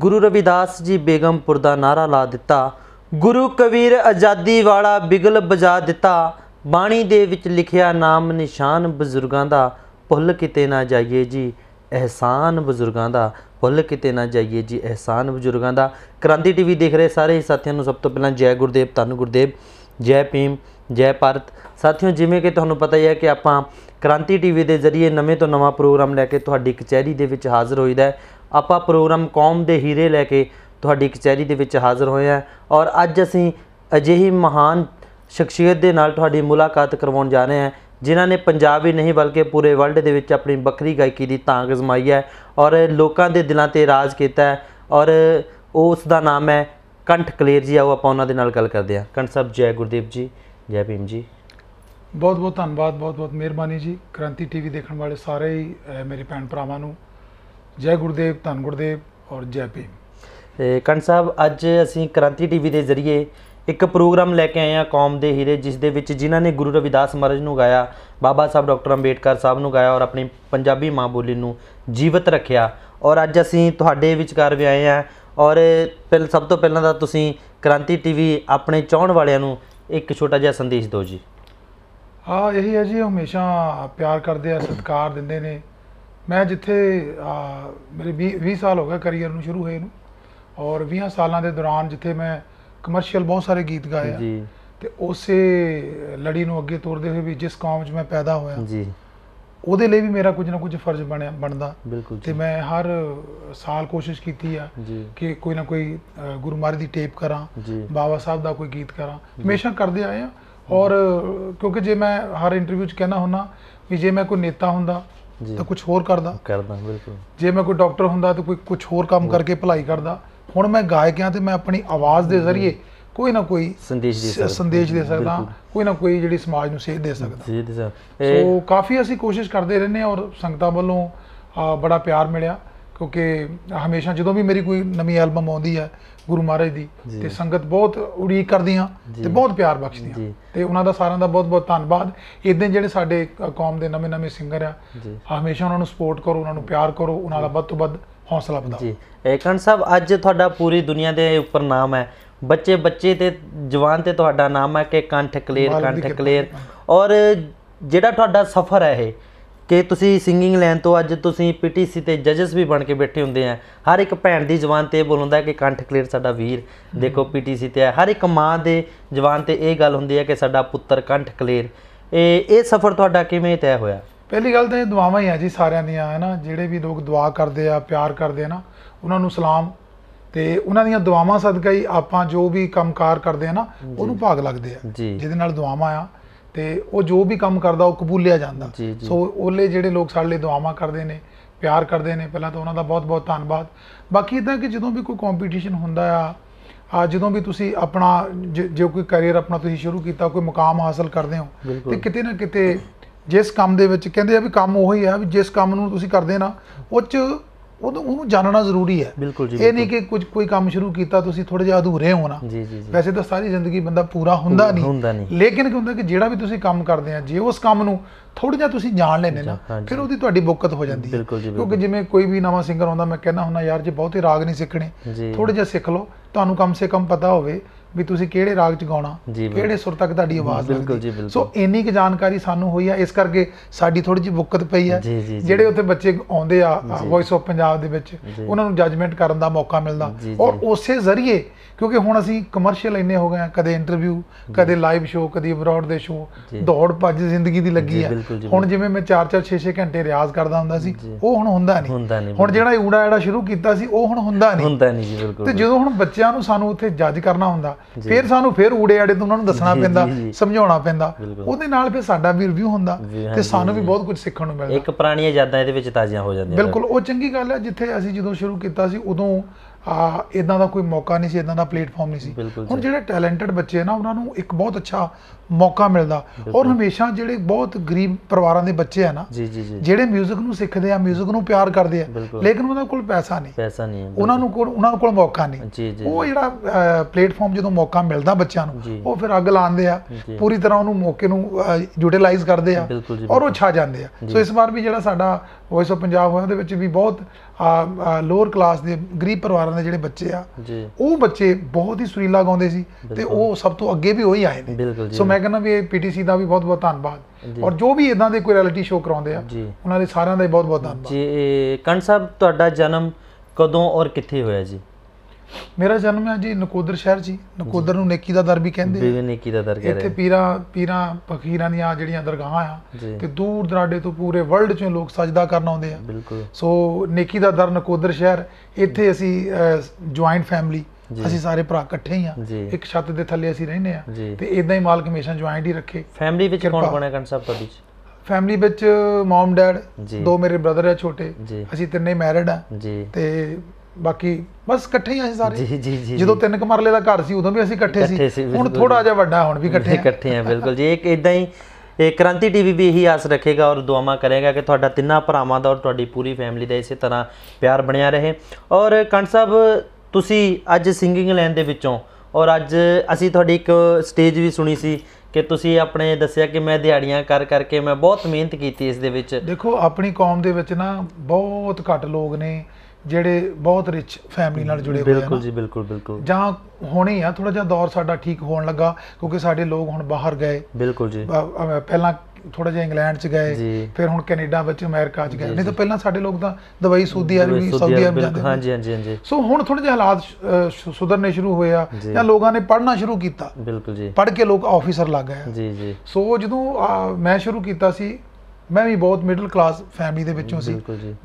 ਗੁਰੂ ਰਵਿਦਾਸ ਜੀ ਬੇਗਮਪੁਰ ਦਾ ਨਾਰਾ ਲਾ ਦਿੱਤਾ ਗੁਰੂ ਕਬੀਰ ਆਜ਼ਾਦੀ ਵਾਲਾ ਬਿਗਲ ਬਜਾ ਦਿੱਤਾ ਬਾਣੀ ਦੇ ਵਿੱਚ ਲਿਖਿਆ ਨਾਮ ਨਿਸ਼ਾਨ ਬਜ਼ੁਰਗਾਂ ਦਾ ਭੁੱਲ ਕਿਤੇ ਨਾ ਜਾਈਏ ਜੀ ਅਹਿਸਾਨ ਬਜ਼ੁਰਗਾਂ ਦਾ ਭੁੱਲ ਕਿਤੇ ਨਾ ਜਾਈਏ ਜੀ ਅਹਿਸਾਨ ਬਜ਼ੁਰਗਾਂ ਦਾ ਕ੍ਰਾਂਤੀ ਟੀਵੀ ਦੇਖ ਰਹੇ ਸਾਰੇ ਸਾਥੀਆਂ ਨੂੰ ਸਭ ਤੋਂ ਪਹਿਲਾਂ ਜੈ ਗੁਰਦੇਵ ਤਨ ਗੁਰਦੇਵ ਜੈ ਭੀਮ ਜੈ ਭਾਰਤ ਸਾਥੀਓ ਜਿਵੇਂ ਕਿ ਤੁਹਾਨੂੰ ਪਤਾ ਹੀ ਹੈ ਕਿ ਆਪਾਂ ਕ੍ਰਾਂਤੀ ਟੀਵੀ ਦੇ ਜ਼ਰੀਏ ਨਵੇਂ ਤੋਂ ਨਵਾਂ ਪ੍ਰੋਗਰਾਮ ਲੈ ਕੇ ਤੁਹਾਡੀ ਕਚਹਿਰੀ ਦੇ ਵਿੱਚ ਹਾਜ਼ਰ ਹੋਈਦਾ ਹੈ ਆਪਾਂ ਪ੍ਰੋਗਰਾਮ ਕੌਮ ਦੇ ਹੀਰੇ ਲੈ ਕੇ ਤੁਹਾਡੀ ਕਚਹਿਰੀ ਦੇ ਵਿੱਚ ਹਾਜ਼ਰ ਹੋਏ ਆ ਔਰ ਅੱਜ ਅਸੀਂ ਅਜਿਹੀ ਮਹਾਨ ਸ਼ਖਸੀਅਤ ਦੇ ਨਾਲ ਤੁਹਾਡੀ ਮੁਲਾਕਾਤ ਕਰਵਾਉਣ ਜਾ ਰਹੇ ਹਾਂ ਜਿਨ੍ਹਾਂ ਨੇ ਪੰਜਾਬ ਹੀ ਨਹੀਂ ਬਲਕਿ ਪੂਰੇ ਵਰਲਡ ਦੇ ਵਿੱਚ ਆਪਣੀ ਬੱਕਰੀ ਗਾਇਕੀ ਦੀ ਤਾਂਗ ਗਜ਼ਮਾਈ ਹੈ ਔਰ ਲੋਕਾਂ ਦੇ ਦਿਲਾਂ ਤੇ ਰਾਜ ਕੀਤਾ ਹੈ ਔਰ ਉਸ ਦਾ ਨਾਮ ਹੈ ਕੰਠ ਕਲੇਰ ਜੀ ਆਓ ਆਪਾਂ ਉਹਨਾਂ ਦੇ ਨਾਲ ਗੱਲ ਕਰਦੇ ਹਾਂ ਕੰਠ ਸਾਹਿਬ ਜੈ ਗੁਰਦੀਪ ਜੀ ਜੈ ਭੀਮ ਜੀ ਬਹੁਤ ਬਹੁਤ ਧੰਨਵਾਦ ਬਹੁਤ ਬਹੁਤ ਮਿਹਰਬਾਨੀ ਜੀ ਕ੍ਰਾਂਤੀ ਟੀਵੀ ਦੇਖਣ ਵਾਲੇ ਸਾਰੇ ਮੇਰੇ ਭੈਣ ਭਰਾਵਾਂ ਨੂੰ ਜੈ ਗੁਰਦੇਵ ਧੰਨ ਗੁਰਦੇਵ ਔਰ ਜੈ ਭੀਮ ਕੰਨ ਸਾਹਿਬ ਅੱਜ ਅਸੀਂ ਕ੍ਰਾਂਤੀ ਟੀਵੀ ਦੇ ਜ਼ਰੀਏ ਇੱਕ ਪ੍ਰੋਗਰਾਮ ਲੈ ਕੇ ਆਏ ਆ ਕੌਮ ਦੇ ਹੀਰੇ ਜਿਸ ਦੇ ਵਿੱਚ ਜਿਨ੍ਹਾਂ ਨੇ ਗੁਰੂ ਰਵਿਦਾਸ ਮਹਾਰਾਜ ਨੂੰ ਗਾਇਆ ਬਾਬਾ ਸਾਹਿਬ ਡਾਕਟਰ ਅੰਬੇਡਕਰ ਸਾਹਿਬ ਨੂੰ ਗਾਇਆ ਔਰ ਆਪਣੀ ਪੰਜਾਬੀ ਮਾਂ ਬੋਲੀ ਨੂੰ ਜੀਵਤ ਰੱਖਿਆ ਔਰ ਅੱਜ ਅਸੀਂ ਤੁਹਾਡੇ ਵਿਚਕਾਰ ਵੀ ਆਏ ਆ ਔਰ ਪਹਿਲ ਸਭ ਤੋਂ ਪਹਿਲਾਂ ਤਾਂ ਤੁਸੀਂ ਕ੍ਰਾਂਤੀ ਟੀਵੀ ਆਪਣੇ ਚਾਹਣ ਵਾਲਿਆਂ ਨੂੰ ਇੱਕ ਛੋਟਾ ਜਿਹਾ ਸੰਦੇਸ਼ ਦਿਓ ਜੀ ਆ ਇਹੀ ਹੈ ਜੀ ਹਮੇਸ਼ਾ ਪਿਆਰ ਕਰਦੇ ਆ ਸਤਿਕਾਰ ਦਿੰਦੇ ਨੇ ਮੈਂ ਜਿੱਥੇ ਮੇਰੇ 20 ਸਾਲ ਹੋ ਗਏ ਕੈਰੀਅਰ ਨੂੰ ਸ਼ੁਰੂ ਹੋਏ ਨੂੰ ਔਰ 20 ਸਾਲਾਂ ਦੇ ਦੌਰਾਨ ਜਿੱਥੇ ਮੈਂ ਕਮਰਸ਼ੀਅਲ ਬਹੁਤ ਸਾਰੇ ਗੀਤ ਗਾਏ ਆ ਜੀ ਤੇ ਉਸੇ ਲੜੀ ਨੂੰ ਅੱਗੇ ਤੋਰਦੇ ਹੋਏ ਵੀ ਜਿਸ ਕੌਮ 'ਚ ਮੈਂ ਪੈਦਾ ਹੋਇਆ ਜੀ ਉਹਦੇ ਲਈ ਵੀ ਮੇਰਾ ਕੁਝ ਨਾ ਕੁਝ ਫਰਜ਼ ਬਣਿਆ ਬਣਦਾ ਤੇ ਮੈਂ ਹਰ ਸਾਲ ਕੋਸ਼ਿਸ਼ ਕੀਤੀ ਆ ਕਿ ਕੋਈ ਨਾ ਕੋਈ ਗੁਰੂ ਮਹਾਰਾਜ ਦੀ ਟੇਪ ਕਰਾਂ ਬਾਬਾ ਸਾਹਿਬ ਦਾ ਕੋਈ ਗੀਤ ਕਰਾਂ ਹਮੇਸ਼ਾ ਕਰਦੇ ਆਏ ਆ ਔਰ ਕਿਉਂਕਿ ਜੇ ਮੈਂ ਹਰ ਇੰਟਰਵਿਊ 'ਚ ਕਹਿਣਾ ਹੁੰਨਾ ਵੀ ਜੇ ਮੈਂ ਕੋਈ ਨੇਤਾ ਹੁੰਦਾ ਤਾਂ ਕੁਝ ਹੋਰ ਕਰਦਾ ਕਰਦਾ ਬਿਲਕੁਲ ਜੇ ਮੈਂ ਕੋਈ ਡਾਕਟਰ ਹੁੰਦਾ ਤਾਂ ਕੋਈ ਕੁਝ ਹੋਰ ਕੰਮ ਕਰਕੇ ਭਲਾਈ ਕਰਦਾ ਹੁਣ ਮੈਂ ਗਾਇਕ ਹਾਂ ਤੇ ਮੈਂ ਆਪਣੀ ਆਵਾਜ਼ ਦੇ ਜ਼ਰੀਏ ਕੋਈ ਨਾ ਕੋਈ ਸੰਦੇਸ਼ ਦੇ ਸਕਦਾ ਸੰਦੇਸ਼ ਦੇ ਸਕਦਾ ਕੋਈ ਨਾ ਕੋਈ ਜਿਹੜੀ ਸਮਾਜ ਨੂੰ ਸੇਧ ਦੇ ਸਕਦਾ ਜੀ ਦੇ ਸੋ ਕਾਫੀ ਅਸੀਂ ਕੋਸ਼ਿਸ਼ ਕਰਦੇ ਰਹਿੰਦੇ ਔਰ ਸੰਗਤਾਂ ਵੱਲੋਂ ਬੜਾ ਪਿਆਰ ਮਿਲਿਆ ਕਿਉਂਕਿ ਹਮੇਸ਼ਾ ਜਦੋਂ ਵੀ ਮੇਰੀ ਕੋਈ ਨਵੀਂ ਐਲਬਮ ਆਉਂਦੀ ਹੈ ਗੁਰੂ ਮਹਾਰਾਜ ਦੀ ਤੇ ਸੰਗਤ ਬਹੁਤ ਉਡੀਕ ਕਰਦੀ ਆ ਤੇ ਬਹੁਤ ਪਿਆਰ ਬਖਸ਼ਦੀ ਆ ਤੇ ਉਹਨਾਂ ਦਾ ਸਾਰਿਆਂ ਦਾ ਬਹੁਤ ਬਹੁਤ ਧੰਨਵਾਦ ਇਦਾਂ ਜਿਹੜੇ ਸਾਡੇ ਕੌਮ ਦੇ ਨਵੇਂ ਨਵੇਂ ਸਿੰਗਰ ਆ ਹਮੇਸ਼ਾ ਉਹਨਾਂ ਨੂੰ ਸਪੋਰਟ ਕਰੋ ਉਹਨਾਂ ਨੂੰ ਪਿਆਰ ਕਰੋ ਉਹਨਾਂ ਦਾ ਵੱਧ ਤੋਂ ਵੱਧ ਹੌਸਲਾ ਬਣਾਓ ਜੀ ਏਕਨ ਸਾਹਿਬ ਅੱਜ ਤੁਹਾਡਾ ਪੂਰੀ ਦੁਨੀਆ ਦੇ ਉੱਪਰ ਨਾਮ ਹੈ ਬੱਚੇ ਬੱਚੇ ਤੇ ਜਵਾਨ ਤੇ ਤੁਹਾਡਾ ਨਾਮ ਹੈ ਕਿ ਕੰਠ ਕਲੇਰ ਕੰਠ ਕਲੇਰ ਔਰ ਜਿਹੜਾ ਤੁਹਾਡਾ ਸਫ਼ਰ ਹੈ ਇਹ ਕਿ ਤੁਸੀਂ ਸਿੰਗਿੰਗ ਲਾਈਨ ਤੋਂ ਅੱਜ ਤੁਸੀਂ ਪੀਟੀਸੀ ਤੇ ਜੱਜਸ ਵੀ ਬਣ ਕੇ ਬੈਠੇ ਹੁੰਦੇ ਆ ਹਰ ਇੱਕ ਭੈਣ ਦੀ ਜਵਾਨ ਤੇ ਇਹ ਬੋਲੁੰਦਾ ਕਿ ਕੰਠ ਕਲੀਅਰ ਸਾਡਾ ਵੀਰ ਦੇਖੋ ਪੀਟੀਸੀ ਤੇ ਆ ਹਰ ਇੱਕ ਮਾਂ ਦੇ ਜਵਾਨ ਤੇ ਇਹ ਗੱਲ ਹੁੰਦੀ ਹੈ ਕਿ ਸਾਡਾ ਪੁੱਤਰ ਕੰਠ ਕਲੀਅਰ ਇਹ ਇਹ ਸਫ਼ਰ ਤੁਹਾਡਾ ਕਿਵੇਂ ਤੈਅ ਹੋਇਆ ਪਹਿਲੀ ਗੱਲ ਤਾਂ ਇਹ ਦੁਆਵਾਂ ਹੀ ਆ ਜੀ ਸਾਰਿਆਂ ਦੀਆਂ ਹੈ ਨਾ ਜਿਹੜੇ ਵੀ ਲੋਕ ਦੁਆ ਕਰਦੇ ਆ ਪਿਆਰ ਕਰਦੇ ਆ ਨਾ ਉਹਨਾਂ ਨੂੰ ਸਲਾਮ ਤੇ ਉਹਨਾਂ ਦੀਆਂ ਦੁਆਵਾਂ ਸਦਕਾ ਹੀ ਆਪਾਂ ਜੋ ਵੀ ਕੰਮਕਾਰ ਕਰਦੇ ਆ ਨਾ ਉਹਨੂੰ ਭਾਗ ਲੱਗਦੇ ਆ ਜਿਹਦੇ ਨਾਲ ਦੁਆਵਾਂ ਆ ਤੇ ਉਹ ਜੋ ਵੀ ਕੰਮ ਕਰਦਾ ਉਹ ਕਬੂਲਿਆ ਜਾਂਦਾ ਸੋ ਉਹਲੇ ਜਿਹੜੇ ਲੋਕ ਸਾਡੇ ਲਈ ਦੁਆਵਾਂ ਕਰਦੇ ਨੇ ਪਿਆਰ ਕਰਦੇ ਨੇ ਪਹਿਲਾਂ ਤਾਂ ਉਹਨਾਂ ਦਾ ਬਹੁਤ-ਬਹੁਤ ਧੰਨਵਾਦ ਬਾਕੀ ਇਦਾਂ ਕਿ ਜਦੋਂ ਵੀ ਕੋਈ ਕੰਪੀਟੀਸ਼ਨ ਹੁੰਦਾ ਆ ਆ ਜਦੋਂ ਵੀ ਤੁਸੀਂ ਆਪਣਾ ਜੇ ਕੋਈ ਕੈਰੀਅਰ ਆਪਣਾ ਤੁਸੀਂ ਸ਼ੁਰੂ ਕੀਤਾ ਕੋਈ ਮੁਕਾਮ ਹਾਸਲ ਕਰਦੇ ਹੋ ਤੇ ਕਿਤੇ ਨਾ ਕਿਤੇ ਜਿਸ ਕੰਮ ਦੇ ਵਿੱਚ ਕਹਿੰਦੇ ਆ ਵੀ ਕੰਮ ਉਹੀ ਆ ਵੀ ਜਿਸ ਕੰਮ ਨੂੰ ਤੁਸੀਂ ਕਰਦੇ ਨਾ ਉਹ ਚ ਉਹਨੂੰ ਉਹਨੂੰ ਜਾਣਨਾ ਜ਼ਰੂਰੀ ਹੈ ਬਿਲਕੁਲ ਜੀ ਇਹ ਨਹੀਂ ਕਿ ਕੁਝ ਕੋਈ ਕੰਮ ਸ਼ੁਰੂ ਕੀਤਾ ਤੁਸੀਂ ਥੋੜੇ ਜਿਹਾ ਅਧੂਰੇ ਹੋ ਨਾ ਜੀ ਜੀ ਵੈਸੇ ਤਾਂ ਸਾਰੀ ਜ਼ਿੰਦਗੀ ਬੰਦਾ ਪੂਰਾ ਹੁੰਦਾ ਨਹੀਂ ਲੇਕਿਨ ਕੀ ਹੁੰਦਾ ਕਿ ਜਿਹੜਾ ਵੀ ਤੁਸੀਂ ਕੰਮ ਕਰਦੇ ਆ ਜੇ ਉਸ ਕੰਮ ਨੂੰ ਥੋੜਾ ਜਿਹਾ ਤੁਸੀਂ ਜਾਣ ਲੈਨੇ ਨਾ ਫਿਰ ਉਹਦੀ ਤੁਹਾਡੀ ਬੁੱਕਤ ਹੋ ਜਾਂਦੀ ਹੈ ਕਿਉਂਕਿ ਜਿਵੇਂ ਕੋਈ ਵੀ ਨਵਾਂ ਸਿੰਗਰ ਆਉਂਦਾ ਮੈਂ ਕਹਿੰਦਾ ਹੁੰਦਾ ਯਾਰ ਜੇ ਬਹੁਤੇ ਰਾਗ ਨਹੀਂ ਸਿੱਖਣੇ ਥੋੜੇ ਜਿਹਾ ਸਿੱਖ ਲਓ ਤੁਹਾਨੂੰ ਕਮ ਸੇ ਕਮ ਪਤਾ ਹੋਵੇ ਵੀ ਤੁਸੀਂ ਕਿਹੜੇ ਰਾਗ 'ਚ ਗਾਉਣਾ ਕਿਹੜੇ ਸੁਰ ਤੱਕ ਤੁਹਾਡੀ ਆਵਾਜ਼ ਲੱਗਦੀ ਸੋ ਇੰਨੀ ਕੁ ਜਾਣਕਾਰੀ ਸਾਨੂੰ ਹੋਈ ਆ ਇਸ ਕਰਕੇ ਸਾਡੀ ਥੋੜੀ ਜਿਹੀ ਬੁੱਕਤ ਪਈ ਆ ਜਿਹੜੇ ਉੱਥੇ ਬੱਚੇ ਆਉਂਦੇ ਆ ਵੌਇਸ ਆਫ ਪੰਜਾਬ ਦੇ ਵਿੱਚ ਉਹਨਾਂ ਨੂੰ ਜੱਜਮੈਂਟ ਕਰਨ ਦਾ ਮੌਕਾ ਮਿਲਦਾ ਔਰ ਉਸੇ ਜ਼ਰੀਏ ਕਿਉਂਕਿ ਹੁਣ ਅਸੀਂ ਕਮਰਸ਼ੀਅਲ ਇੰਨੇ ਹੋ ਗਏ ਆ ਕਦੇ ਇੰਟਰਵਿਊ ਕਦੇ ਲਾਈਵ ਸ਼ੋਅ ਕਦੇ ਅਬਰੋਡ ਦੇ ਸ਼ੋਅ ਦੌੜ ਭੱਜ ਜ਼ਿੰਦਗੀ ਦੀ ਲੱਗੀ ਆ ਹੁਣ ਜਿਵੇਂ ਮੈਂ 4-4 6-6 ਘੰਟੇ ਰਿਆਜ਼ ਕਰਦਾ ਹੁੰਦਾ ਸੀ ਉਹ ਹੁਣ ਹੁੰਦਾ ਨਹੀਂ ਹੁਣ ਜਿਹੜਾ ਊੜਾ ਜਿਹੜਾ ਸ਼ੁਰੂ ਕੀਤਾ ਸੀ ਉਹ ਹੁਣ ਹੁੰਦਾ ਨਹੀਂ ਹੁੰਦਾ ਨਹੀਂ ਜੀ ਬਿਲਕੁਲ ਤੇ ਜਦੋਂ ਹੁਣ ਬੱਚਿਆਂ ਨੂੰ ਸਾਨੂੰ ਉੱਥੇ ਜੱਜ ਕਰਨਾ ਹੁੰਦਾ ਫਿਰ ਸਾਨੂੰ ਫਿਰ ਊੜੇ ਆੜੇ ਤੋਂ ਉਹਨਾਂ ਨੂੰ ਦੱਸਣਾ ਪੈਂਦਾ ਸਮਝਾਉਣਾ ਪੈਂਦਾ ਉਹਦੇ ਨਾਲ ਫਿਰ ਸਾਡਾ ਵੀ ਰਿਵਿਊ ਹੁੰਦਾ ਤੇ ਸਾਨੂੰ ਵੀ ਬਹੁਤ ਕੁਝ ਸਿੱਖਣ ਨੂੰ ਮਿਲਦਾ ਇੱਕ ਪੁਰਾਣੀਆਂ ਯਾਦਾਂ ਇਹਦੇ ਵਿੱਚ ਤਾਜ਼ੀਆਂ ਹੋ ਜਾਂਦੀਆਂ ਬਿਲਕੁਲ ਉਹ ਚੰਗੀ ਗੱਲ ਹੈ ਜਿੱਥੇ ਅਸੀਂ ਜਦੋਂ ਸ਼ੁਰੂ ਕੀਤਾ ਸੀ ਉਦੋਂ ਆ ਇਦਾਂ ਦਾ ਕੋਈ ਮੌਕਾ ਨਹੀਂ ਸੀ ਇਦਾਂ ਦਾ ਪਲੇਟਫਾਰਮ ਨਹੀਂ ਸੀ ਹੁਣ ਜਿਹੜੇ ਟੈਲੈਂਟਡ ਬੱਚੇ ਨਾ ਉਹਨਾਂ ਨੂੰ ਇੱਕ ਬਹੁਤ ਅੱਛਾ ਮੌਕਾ ਮਿਲਦਾ ਔਰ ਹਮੇਸ਼ਾ ਜਿਹੜੇ ਬਹੁਤ ਗਰੀਬ ਪਰਿਵਾਰਾਂ ਦੇ ਬੱਚੇ ਆ ਨਾ ਜਿਹੜੇ 뮤직 ਨੂੰ ਸਿੱਖਦੇ ਆ 뮤직 ਨੂੰ ਪਿਆਰ ਕਰਦੇ ਆ ਲੇਕਿਨ ਉਹਨਾਂ ਕੋਲ ਪੈਸਾ ਨਹੀਂ ਪੈਸਾ ਨਹੀਂ ਉਹਨਾਂ ਨੂੰ ਕੋਲ ਉਹਨਾਂ ਕੋਲ ਮੌਕਾ ਨਹੀਂ ਉਹ ਜਿਹੜਾ ਪਲੇਟਫਾਰਮ ਜਦੋਂ ਮੌਕਾ ਮਿਲਦਾ ਬੱਚਿਆਂ ਨੂੰ ਉਹ ਫਿਰ ਅੱਗ ਲਾਉਂਦੇ ਆ ਪੂਰੀ ਤਰ੍ਹਾਂ ਉਹਨੂੰ ਮੌਕੇ ਨੂੰ ਯੂਟਿਲਾਈਜ਼ ਕਰਦੇ ਆ ਔਰ ਉਹ ਛਾ ਜਾਂਦੇ ਆ ਸੋ ਇਸ ਵਾਰ ਵੀ ਜਿਹੜਾ ਸਾਡਾ ਵੌਇਸ ਆਫ ਪੰਜਾਬ ਹੋਇਆ ਉਹਦੇ ਵਿੱਚ ਵੀ ਬਹੁਤ ਲੋਅਰ ਕਲਾਸ ਦੇ ਗਰੀਬ ਪਰਿਵਾਰ ਕਲਾਕਾਰਾਂ ਦੇ ਜਿਹੜੇ ਬੱਚੇ ਆ ਉਹ ਬੱਚੇ ਬਹੁਤ ਹੀ ਸੁਰੀਲਾ ਗਾਉਂਦੇ ਸੀ ਤੇ ਉਹ ਸਭ ਤੋਂ ਅੱਗੇ ਵੀ ਉਹੀ ਆਏ ਨੇ ਸੋ ਮੈਂ ਕਹਿੰਦਾ ਵੀ ਪੀਟੀਸੀ ਦਾ ਵੀ ਬਹੁਤ ਬਹੁਤ ਧੰਨਵਾਦ ਔਰ ਜੋ ਵੀ ਇਦਾਂ ਦੇ ਕੋਈ ਰਿਐਲਿਟੀ ਸ਼ੋਅ ਕਰਾਉਂਦੇ ਆ ਉਹਨਾਂ ਦੇ ਸਾਰਿਆਂ ਦਾ ਹੀ ਬਹੁਤ ਬਹੁਤ ਧੰਨਵਾਦ ਜੀ ਕੰਨ ਸਾਹਿਬ ਤੁਹਾਡਾ ਜਨਮ ਕਦੋਂ ਔਰ ਕਿੱਥੇ ਹੋਇਆ ਜੀ ਮੇਰਾ ਜਨਮ ਹੈ ਜੀ ਨਕੋਦਰ ਸ਼ਹਿਰ ਜੀ ਨਕੋਦਰ ਨੂੰ ਨੇਕੀ ਦਾ ਦਰ ਵੀ ਕਹਿੰਦੇ ਜੀ ਨੇਕੀ ਦਾ ਦਰ ਕਹਿੰਦੇ ਇੱਥੇ ਪੀਰਾਂ ਪੀਰਾਂ ਫਕੀਰਾਂ ਦੀਆਂ ਜਿਹੜੀਆਂ ਦਰਗਾਹਾਂ ਆ ਤੇ ਦੂਰ ਦਰਾਡੇ ਤੋਂ ਪੂਰੇ ਵਰਲਡ ਚੋਂ ਲੋਕ ਸਜਦਾ ਕਰਨ ਆਉਂਦੇ ਆ ਬਿਲਕੁਲ ਸੋ ਨੇਕੀ ਦਾ ਦਰ ਨਕੋਦਰ ਸ਼ਹਿਰ ਇੱਥੇ ਅਸੀਂ ਜੁਆਇੰਟ ਫੈਮਿਲੀ ਅਸੀਂ ਸਾਰੇ ਭਰਾ ਇਕੱਠੇ ਹੀ ਆ ਇੱਕ ਛੱਤ ਦੇ ਥੱਲੇ ਅਸੀਂ ਰਹਿੰਦੇ ਆ ਤੇ ਇਦਾਂ ਹੀ ਮਾਲਕ ਹਮੇਸ਼ਾ ਜੁਆਇੰਟ ਹੀ ਰੱਖੇ ਫੈਮਿਲੀ ਵਿੱਚ ਕੌਣ ਕੌਣ ਹੈ ਕਨਸੈਪਟ ਤੁਹਾਡੀ ਫੈਮਿਲੀ ਵਿੱਚ ਮਮ ਡੈਡ ਦੋ ਮੇਰੇ ਬ੍ਰਦਰ ਆ ਛੋਟੇ ਅਸੀਂ ਤਿੰਨੇ ਮੈਰਿਡ ਆ ਤੇ ਬਾਕੀ ਬਸ ਇਕੱਠੇ ਹੀ ਅਸੀਂ ਸਾਰੇ ਜੀ ਜੀ ਜੀ ਜਦੋਂ ਤਿੰਨ ਕੁ ਮਰਲੇ ਦਾ ਘਰ ਸੀ ਉਦੋਂ ਵੀ ਅਸੀਂ ਇਕੱਠੇ ਸੀ ਹੁਣ ਥੋੜਾ ਜਿਹਾ ਵੱਡਾ ਹੁਣ ਵੀ ਇਕੱਠੇ ਇਕੱਠੇ ਆ ਬਿਲਕੁਲ ਜੀ ਇੱਕ ਇਦਾਂ ਹੀ ਇਹ ਕ੍ਰਾਂਤੀ ਟੀਵੀ ਵੀ ਇਹੀ ਆਸ ਰੱਖੇਗਾ ਔਰ ਦੁਆਵਾਂ ਕਰੇਗਾ ਕਿ ਤੁਹਾਡਾ ਤਿੰਨਾਂ ਭਰਾਵਾਂ ਦਾ ਔਰ ਤੁਹਾਡੀ ਪੂਰੀ ਫੈਮਿਲੀ ਦਾ ਇਸੇ ਤਰ੍ਹਾਂ ਪਿਆਰ ਬਣਿਆ ਰਹੇ ਔਰ ਕੰਨ ਸਾਹਿਬ ਤੁਸੀਂ ਅੱਜ ਸਿੰਗਿੰਗ ਲਾਈਨ ਦੇ ਵਿੱਚੋਂ ਔਰ ਅੱਜ ਅਸੀਂ ਤੁਹਾਡੀ ਇੱਕ ਸਟੇਜ ਵੀ ਸੁਣੀ ਸੀ ਕਿ ਤੁਸੀਂ ਆਪਣੇ ਦੱਸਿਆ ਕਿ ਮੈਂ ਦਿਹਾੜੀਆਂ ਕਰ ਕਰਕੇ ਮੈਂ ਬਹੁਤ ਮਿਹਨਤ ਕੀਤੀ ਇਸ ਦੇ ਵਿੱਚ ਦੇਖੋ ਆਪਣੀ ਕੌਮ ਦੇ ਵਿੱਚ ਨਾ ਬਹੁਤ ਘੱਟ ਲੋਕ ਨੇ ਜਿਹੜੇ ਬਹੁਤ ਰਿਚ ਫੈਮਿਲੀ ਨਾਲ ਜੁੜੇ ਹੋਏ ਆ ਬਿਲਕੁਲ ਜੀ ਬਿਲਕੁਲ ਬਿਲਕੁਲ ਜਾਂ ਹੋਣੀ ਆ ਥੋੜਾ ਜਿਹਾ ਦੌਰ ਸਾਡਾ ਠੀਕ ਹੋਣ ਲੱਗਾ ਕਿਉਂਕਿ ਸਾਡੇ ਲੋਕ ਹੁਣ ਬਾਹਰ ਗਏ ਬਿਲਕੁਲ ਜੀ ਪਹਿਲਾਂ ਥੋੜਾ ਜਿਹਾ ਇੰਗਲੈਂਡ ਚ ਗਏ ਫਿਰ ਹੁਣ ਕੈਨੇਡਾ ਵਿੱਚ ਅਮਰੀਕਾ ਚ ਗਏ ਨਹੀਂ ਤਾਂ ਪਹਿਲਾਂ ਸਾਡੇ ਲੋਕ ਤਾਂ ਦਵਾਈ ਸੂਦੀ ਅਰਬੀ ਸੌਦੀ ਅਰਬ ਜਾਂਦੇ ਹਾਂਜੀ ਹਾਂਜੀ ਹਾਂਜੀ ਸੋ ਹੁਣ ਥੋੜੇ ਜਿਹਾ ਹਾਲਾਤ ਸੁਧਰਨੇ ਸ਼ੁਰੂ ਹੋਏ ਆ ਜਾਂ ਲੋਕਾਂ ਨੇ ਪੜ੍ਹਨਾ ਸ਼ੁਰੂ ਕੀਤਾ ਬਿਲਕੁਲ ਜੀ ਪੜ੍ਹ ਕੇ ਲੋਕ ਆਫੀਸਰ ਲੱਗ ਗਏ ਜੀ ਜੀ ਸੋ ਜਦੋਂ ਮੈਂ ਸ਼ੁਰੂ ਕੀਤਾ ਸੀ ਮੈਂ ਵੀ ਬਹੁਤ ਮਿਡਲ ਕਲਾਸ ਫੈਮਿਲੀ ਦੇ ਵਿੱਚੋਂ ਸੀ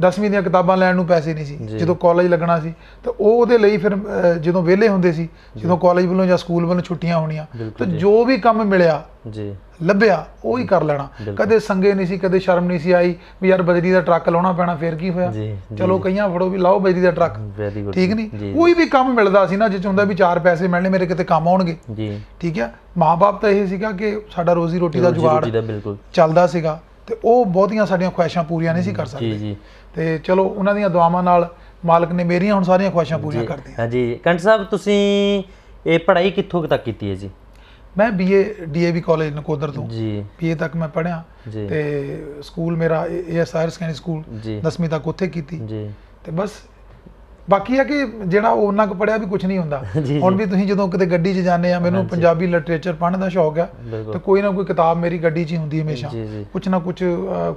10ਵੀਂ ਦੀਆਂ ਕਿਤਾਬਾਂ ਲੈਣ ਨੂੰ ਪੈਸੇ ਨਹੀਂ ਸੀ ਜਦੋਂ ਕਾਲਜ ਲੱਗਣਾ ਸੀ ਤਾਂ ਉਹ ਉਹਦੇ ਲਈ ਫਿਰ ਜਦੋਂ ਵਿਹਲੇ ਹੁੰਦੇ ਸੀ ਜਦੋਂ ਕਾਲਜ ਵੱਲੋਂ ਜਾਂ ਸਕੂਲ ਵੱਲੋਂ ਛੁੱਟੀਆਂ ਹੋਣੀਆਂ ਤਾਂ ਜੋ ਵੀ ਕੰਮ ਮਿਲਿਆ ਜੀ ਲੱਭਿਆ ਉਹ ਹੀ ਕਰ ਲੈਣਾ ਕਦੇ ਸੰਗੇ ਨਹੀਂ ਸੀ ਕਦੇ ਸ਼ਰਮ ਨਹੀਂ ਸੀ ਆਈ ਵੀ ਯਾਰ ਬਜਰੀ ਦਾ ਟਰੱਕ ਲਾਉਣਾ ਪੈਣਾ ਫੇਰ ਕੀ ਹੋਇਆ ਚਲੋ ਕਈਆਂ ਫੜੋ ਵੀ ਲਾਓ ਬਜਰੀ ਦਾ ਟਰੱਕ ਠੀਕ ਨਹੀਂ ਕੋਈ ਵੀ ਕੰਮ ਮਿਲਦਾ ਸੀ ਨਾ ਜਿੱਚ ਹੁੰਦਾ ਵੀ ਚਾਰ ਪੈਸੇ ਮਿਲਣੇ ਮੇਰੇ ਕਿਤੇ ਕੰਮ ਆਉਣਗੇ ਜੀ ਠੀਕ ਹੈ ਮਾਪੇ ਤਾਂ ਇਹ ਸੀਗਾ ਕਿ ਸਾਡਾ ਰੋਜ਼ੀ ਰੋਟੀ ਦਾ ਜੁਗਾੜ ਚੱਲਦਾ ਸੀਗਾ ਤੇ ਉਹ ਬਹੁਤੀਆਂ ਸਾਡੀਆਂ ਖੁਆਇਸ਼ਾਂ ਪੂਰੀਆਂ ਨਹੀਂ ਸੀ ਕਰ ਸਕਦੇ ਤੇ ਚਲੋ ਉਹਨਾਂ ਦੀਆਂ ਦੁਆਵਾਂ ਨਾਲ ਮਾਲਕ ਨੇ ਮੇਰੀਆਂ ਹੁਣ ਸਾਰੀਆਂ ਖੁਆਇਸ਼ਾਂ ਪੂਰੀਆਂ ਕਰ ਦਿੱਤੀਆਂ ਹਾਂਜੀ ਕੰਟ ਸਾਹਿਬ ਤੁਸੀਂ ਇਹ ਪੜ੍ਹਾਈ ਕਿੱਥੋਂ ਤੱਕ ਕੀਤੀ ਹੈ ਜੀ ਮੈਂ ਬੀਏ ਡੀਏਵੀ ਕਾਲਜ ਨਕੋਦਰ ਤੋਂ ਜੀ ਬੀਏ ਤੱਕ ਮੈਂ ਪੜਿਆ ਤੇ ਸਕੂਲ ਮੇਰਾ ਏਐਸਆਰ ਸਕੈਨਿੰਗ ਸਕੂਲ 10ਵੀਂ ਤੱਕ ਉੱਥੇ ਕੀਤੀ ਜੀ ਤੇ ਬਸ ਬਾਕੀ ਹੈ ਕਿ ਜਿਹੜਾ ਉਹਨਾਂ ਕੋ ਪੜਿਆ ਵੀ ਕੁਝ ਨਹੀਂ ਹੁੰਦਾ ਹੁਣ ਵੀ ਤੁਸੀਂ ਜਦੋਂ ਕਿਤੇ ਗੱਡੀ 'ਚ ਜਾਂਦੇ ਆ ਮੈਨੂੰ ਪੰਜਾਬੀ ਲਿਟਰੇਚਰ ਪੜ੍ਹਨ ਦਾ ਸ਼ੌਕ ਆ ਤੇ ਕੋਈ ਨਾ ਕੋਈ ਕਿਤਾਬ ਮੇਰੀ ਗੱਡੀ 'ਚ ਹੀ ਹੁੰਦੀ ਹਮੇਸ਼ਾ ਕੁਝ ਨਾ ਕੁਝ